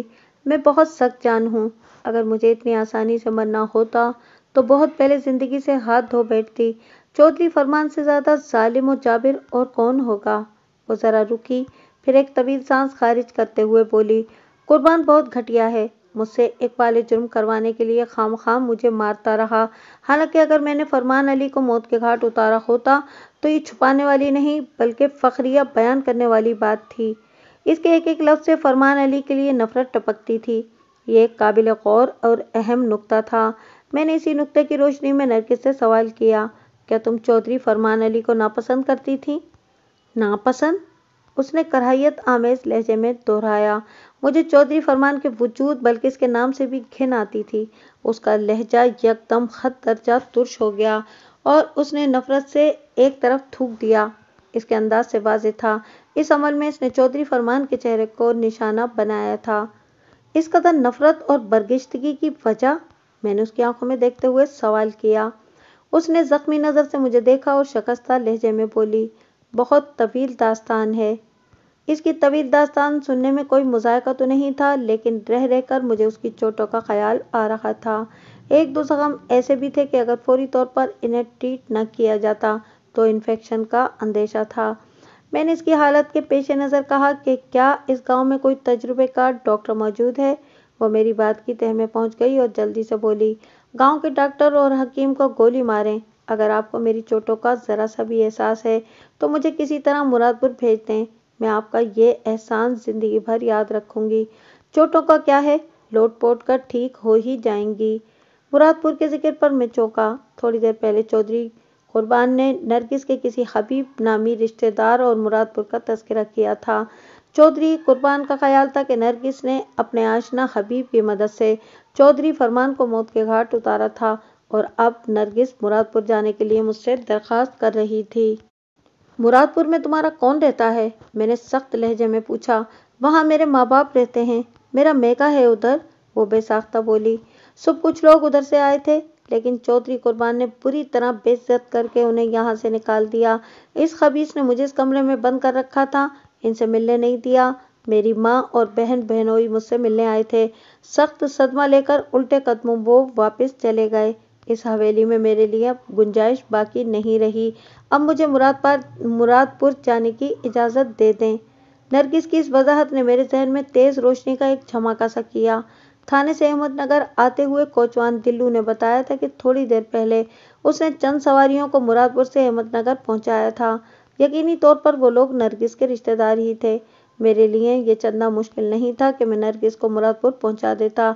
मैं बहुत सख्त जान हूँ अगर मुझे इतनी आसानी से मरना होता तो बहुत पहले ज़िंदगी से हाथ धो बैठती चौधरी फरमान से ज़्यादा जालिम और जाबिर और कौन होगा वो ज़रा रुकी फिर एक तवील सांस खारिज करते हुए बोली कुर्बान बहुत घटिया है मुझसे एक वाले जुर्म करवाने के लिए खाम खाम मुझे मारता रहा हालांकि अगर मैंने फरमान अली को मौत के घाट उतारा होता तो ये छुपाने वाली नहीं बल्कि फ़खरिया बयान करने वाली बात थी इसके एक एक लफ्ज़ से फरमान अली के लिए नफ़रत टपकती थी ये एक काबिल गौर और अहम नुक्ता था मैंने इसी नुक्ते की रोशनी में नरगिस से सवाल किया क्या तुम चौधरी फरमान अली को नापसंद करती थी नापसंद उसने कराहियत आमेज लहजे में दोहराया मुझे चौधरी फरमान के वजूद बल्कि इसके नाम से भी घिन आती थी उसका लहजा यकदम खत दर्जा तुर्श हो गया और उसने नफरत से एक तरफ थूक दिया इसके अंदाज से वाजे था इस अमल में इसने चौधरी फरमान के चेहरे को निशाना बनाया था इस कदर नफरत और बर्गिश्तगी की वजह मैंने उसकी आंखों में देखते हुए सवाल किया उसने जख्मी नज़र से मुझे देखा और शकस्ता लहजे में बोली बहुत तवील दास्तान है इसकी तवील दास्तान सुनने में कोई मुजायका तो नहीं था लेकिन रह रहकर मुझे उसकी चोटों का ख्याल आ रहा था एक दो जख्म ऐसे भी थे कि अगर फौरी तौर पर इन्हें ट्रीट न किया जाता तो इन्फेक्शन का अंदेशा था मैंने इसकी हालत के पेश नज़र कहा कि क्या इस गांव में कोई तजुर्बेकार डॉक्टर मौजूद है वो मेरी बात की तह में पहुंच गई और जल्दी से बोली गांव के डॉक्टर और हकीम को गोली मारें अगर आपको मेरी चोटों का ज़रा सा भी एहसास है तो मुझे किसी तरह मुरादपुर भेज दें मैं आपका ये एहसान ज़िंदगी भर याद रखूंगी चोटों का क्या है लोट पोट कर ठीक हो ही जाएंगी मुरादपुर के जिक्र पर मैं चौंका थोड़ी देर पहले चौधरी कुर्बान ने नरगिस के किसी हबीब नामी रिश्तेदार और मुरादपुर का तस्करा किया था चौधरी कुर्बान का ख्याल था कि नरगिस ने अपने आशना हबीब की मदद से चौधरी फरमान को मौत के घाट उतारा था और अब नरगिस मुरादपुर जाने के लिए मुझसे दरख्वास्त कर रही थी मुरादपुर में तुम्हारा कौन रहता है मैंने सख्त लहजे में पूछा वहाँ मेरे माँ बाप रहते हैं मेरा मेका है उधर वो बेसाख्ता बोली सब कुछ लोग उधर से आए थे लेकिन चौधरी कुर्बान ने बुरी तरह बेइज्जत करके उन्हें यहाँ से निकाल दिया इस खबीस ने मुझे इस कमरे में बंद कर रखा था इनसे मिलने नहीं दिया मेरी माँ और बहन बहनोई मुझसे मिलने आए थे सख्त सदमा लेकर उल्टे कदमों वो वापस चले गए इस हवेली में मेरे लिए गुंजाइश बाकी नहीं रही अब मुझे मुराद पर मुरादपुर जाने की इजाज़त दे दें नरगिस की इस वजाहत ने मेरे जहन में तेज़ रोशनी का एक झमाका सा किया थाने से अहमदनगर आते हुए कोचवान दिल्लू ने बताया था कि थोड़ी देर पहले उसने चंद सवारियों को मुरादपुर से अहमदनगर पहुंचाया था यकीनी तौर पर वो लोग नरगिस के रिश्तेदार ही थे मेरे लिए ये चंदा मुश्किल नहीं था कि मैं नरगिस को मुरादपुर पहुंचा देता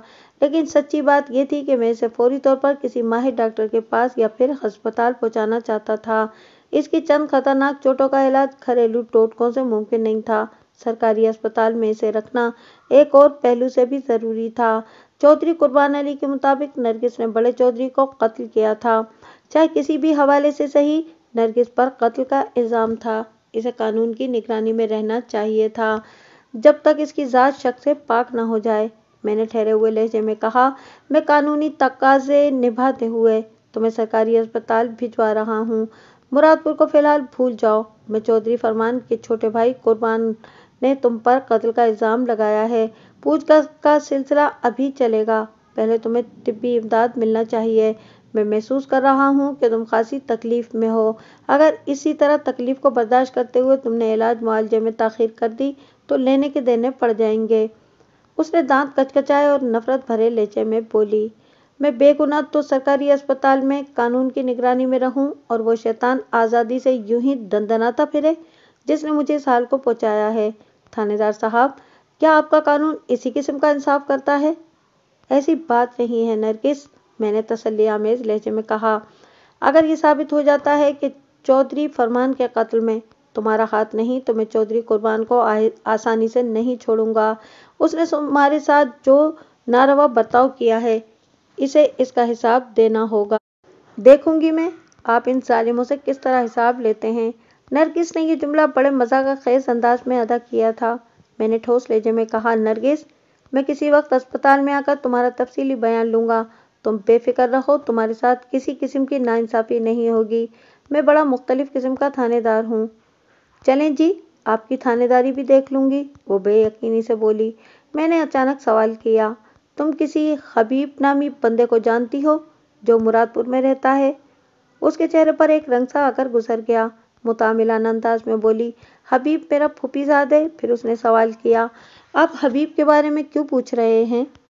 लेकिन सच्ची बात यह थी कि मैं इसे फौरी तौर पर किसी माहिर डॉक्टर के पास या फिर अस्पताल पहुंचाना चाहता था इसकी चंद खतरनाक चोटों का इलाज घरेलू टोटकों से मुमकिन नहीं था सरकारी अस्पताल में इसे रखना एक और पहलू से भी ज़रूरी था चौधरी कुर्बान अली के मुताबिक नरगिस ने बड़े चौधरी को कत्ल किया था चाहे किसी भी हवाले से सही नरगिस पर कत्ल का इल्ज़ाम था इसे कानून की निगरानी में रहना चाहिए था जब तक इसकी ज़ात शक से पाक ना हो जाए मैंने ठहरे हुए लहजे में कहा मैं कानूनी तकाजे निभाते हुए तुम्हें सरकारी अस्पताल भिजवा रहा हूँ मुरादपुर को फ़िलहाल भूल जाओ मैं चौधरी फरमान के छोटे भाई कुर्बान ने तुम पर कत्ल का इल्ज़ाम लगाया है पूछताछ का सिलसिला अभी चलेगा पहले तुम्हें तबी इमदाद मिलना चाहिए मैं महसूस कर रहा हूँ कि तुम खासी तकलीफ़ में हो अगर इसी तरह तकलीफ़ को बर्दाश्त करते हुए तुमने इलाज मुआवजे में तखिर कर दी तो लेने के देने पड़ जाएंगे उसने दांत कचकचाए और नफरत भरे लेचे में बोली मैं बेगुना तो सरकारी अस्पताल में कानून की निगरानी में रहूं और वो शैतान आज़ादी से यूं ही दंदनाता फिरे जिसने मुझे इस हाल को पहुंचाया है थानेदार साहब क्या आपका कानून इसी किस्म का इंसाफ करता है ऐसी बात नहीं है नरगिस मैंने तसली आमेज लहजे में कहा अगर ये साबित हो जाता है कि चौधरी फरमान के कत्ल में तुम्हारा हाथ नहीं तो मैं चौधरी कुर्बान को आसानी से नहीं छोड़ूंगा उसने तुम्हारे साथ जो नारवा बर्ताव किया है इसे इसका हिसाब देना होगा देखूंगी मैं आप इन सालिमों से किस तरह हिसाब लेते हैं नरगिस ने यह जुमला बड़े मजाक खेज अंदाज में अदा किया था मैंने ठोस लेजे में कहा नरगिस मैं किसी वक्त अस्पताल में आकर तुम्हारा तफसीली बयान लूँगा तुम बेफिक्र रहो तुम्हारे साथ किसी किस्म की नाइंसाफ़ी नहीं होगी मैं बड़ा मुख्तलिफ किस्म का थानेदार हूँ चलें जी आपकी थानेदारी भी देख लूँगी वो बेयकनी से बोली मैंने अचानक सवाल किया तुम किसी हबीब नामी बंदे को जानती हो जो मुरादपुर में रहता है उसके चेहरे पर एक रंग सा आकर गुजर गया मुतामिलान अंदाज में बोली हबीब मेरा फूफी है फिर उसने सवाल किया आप हबीब के बारे में क्यों पूछ रहे हैं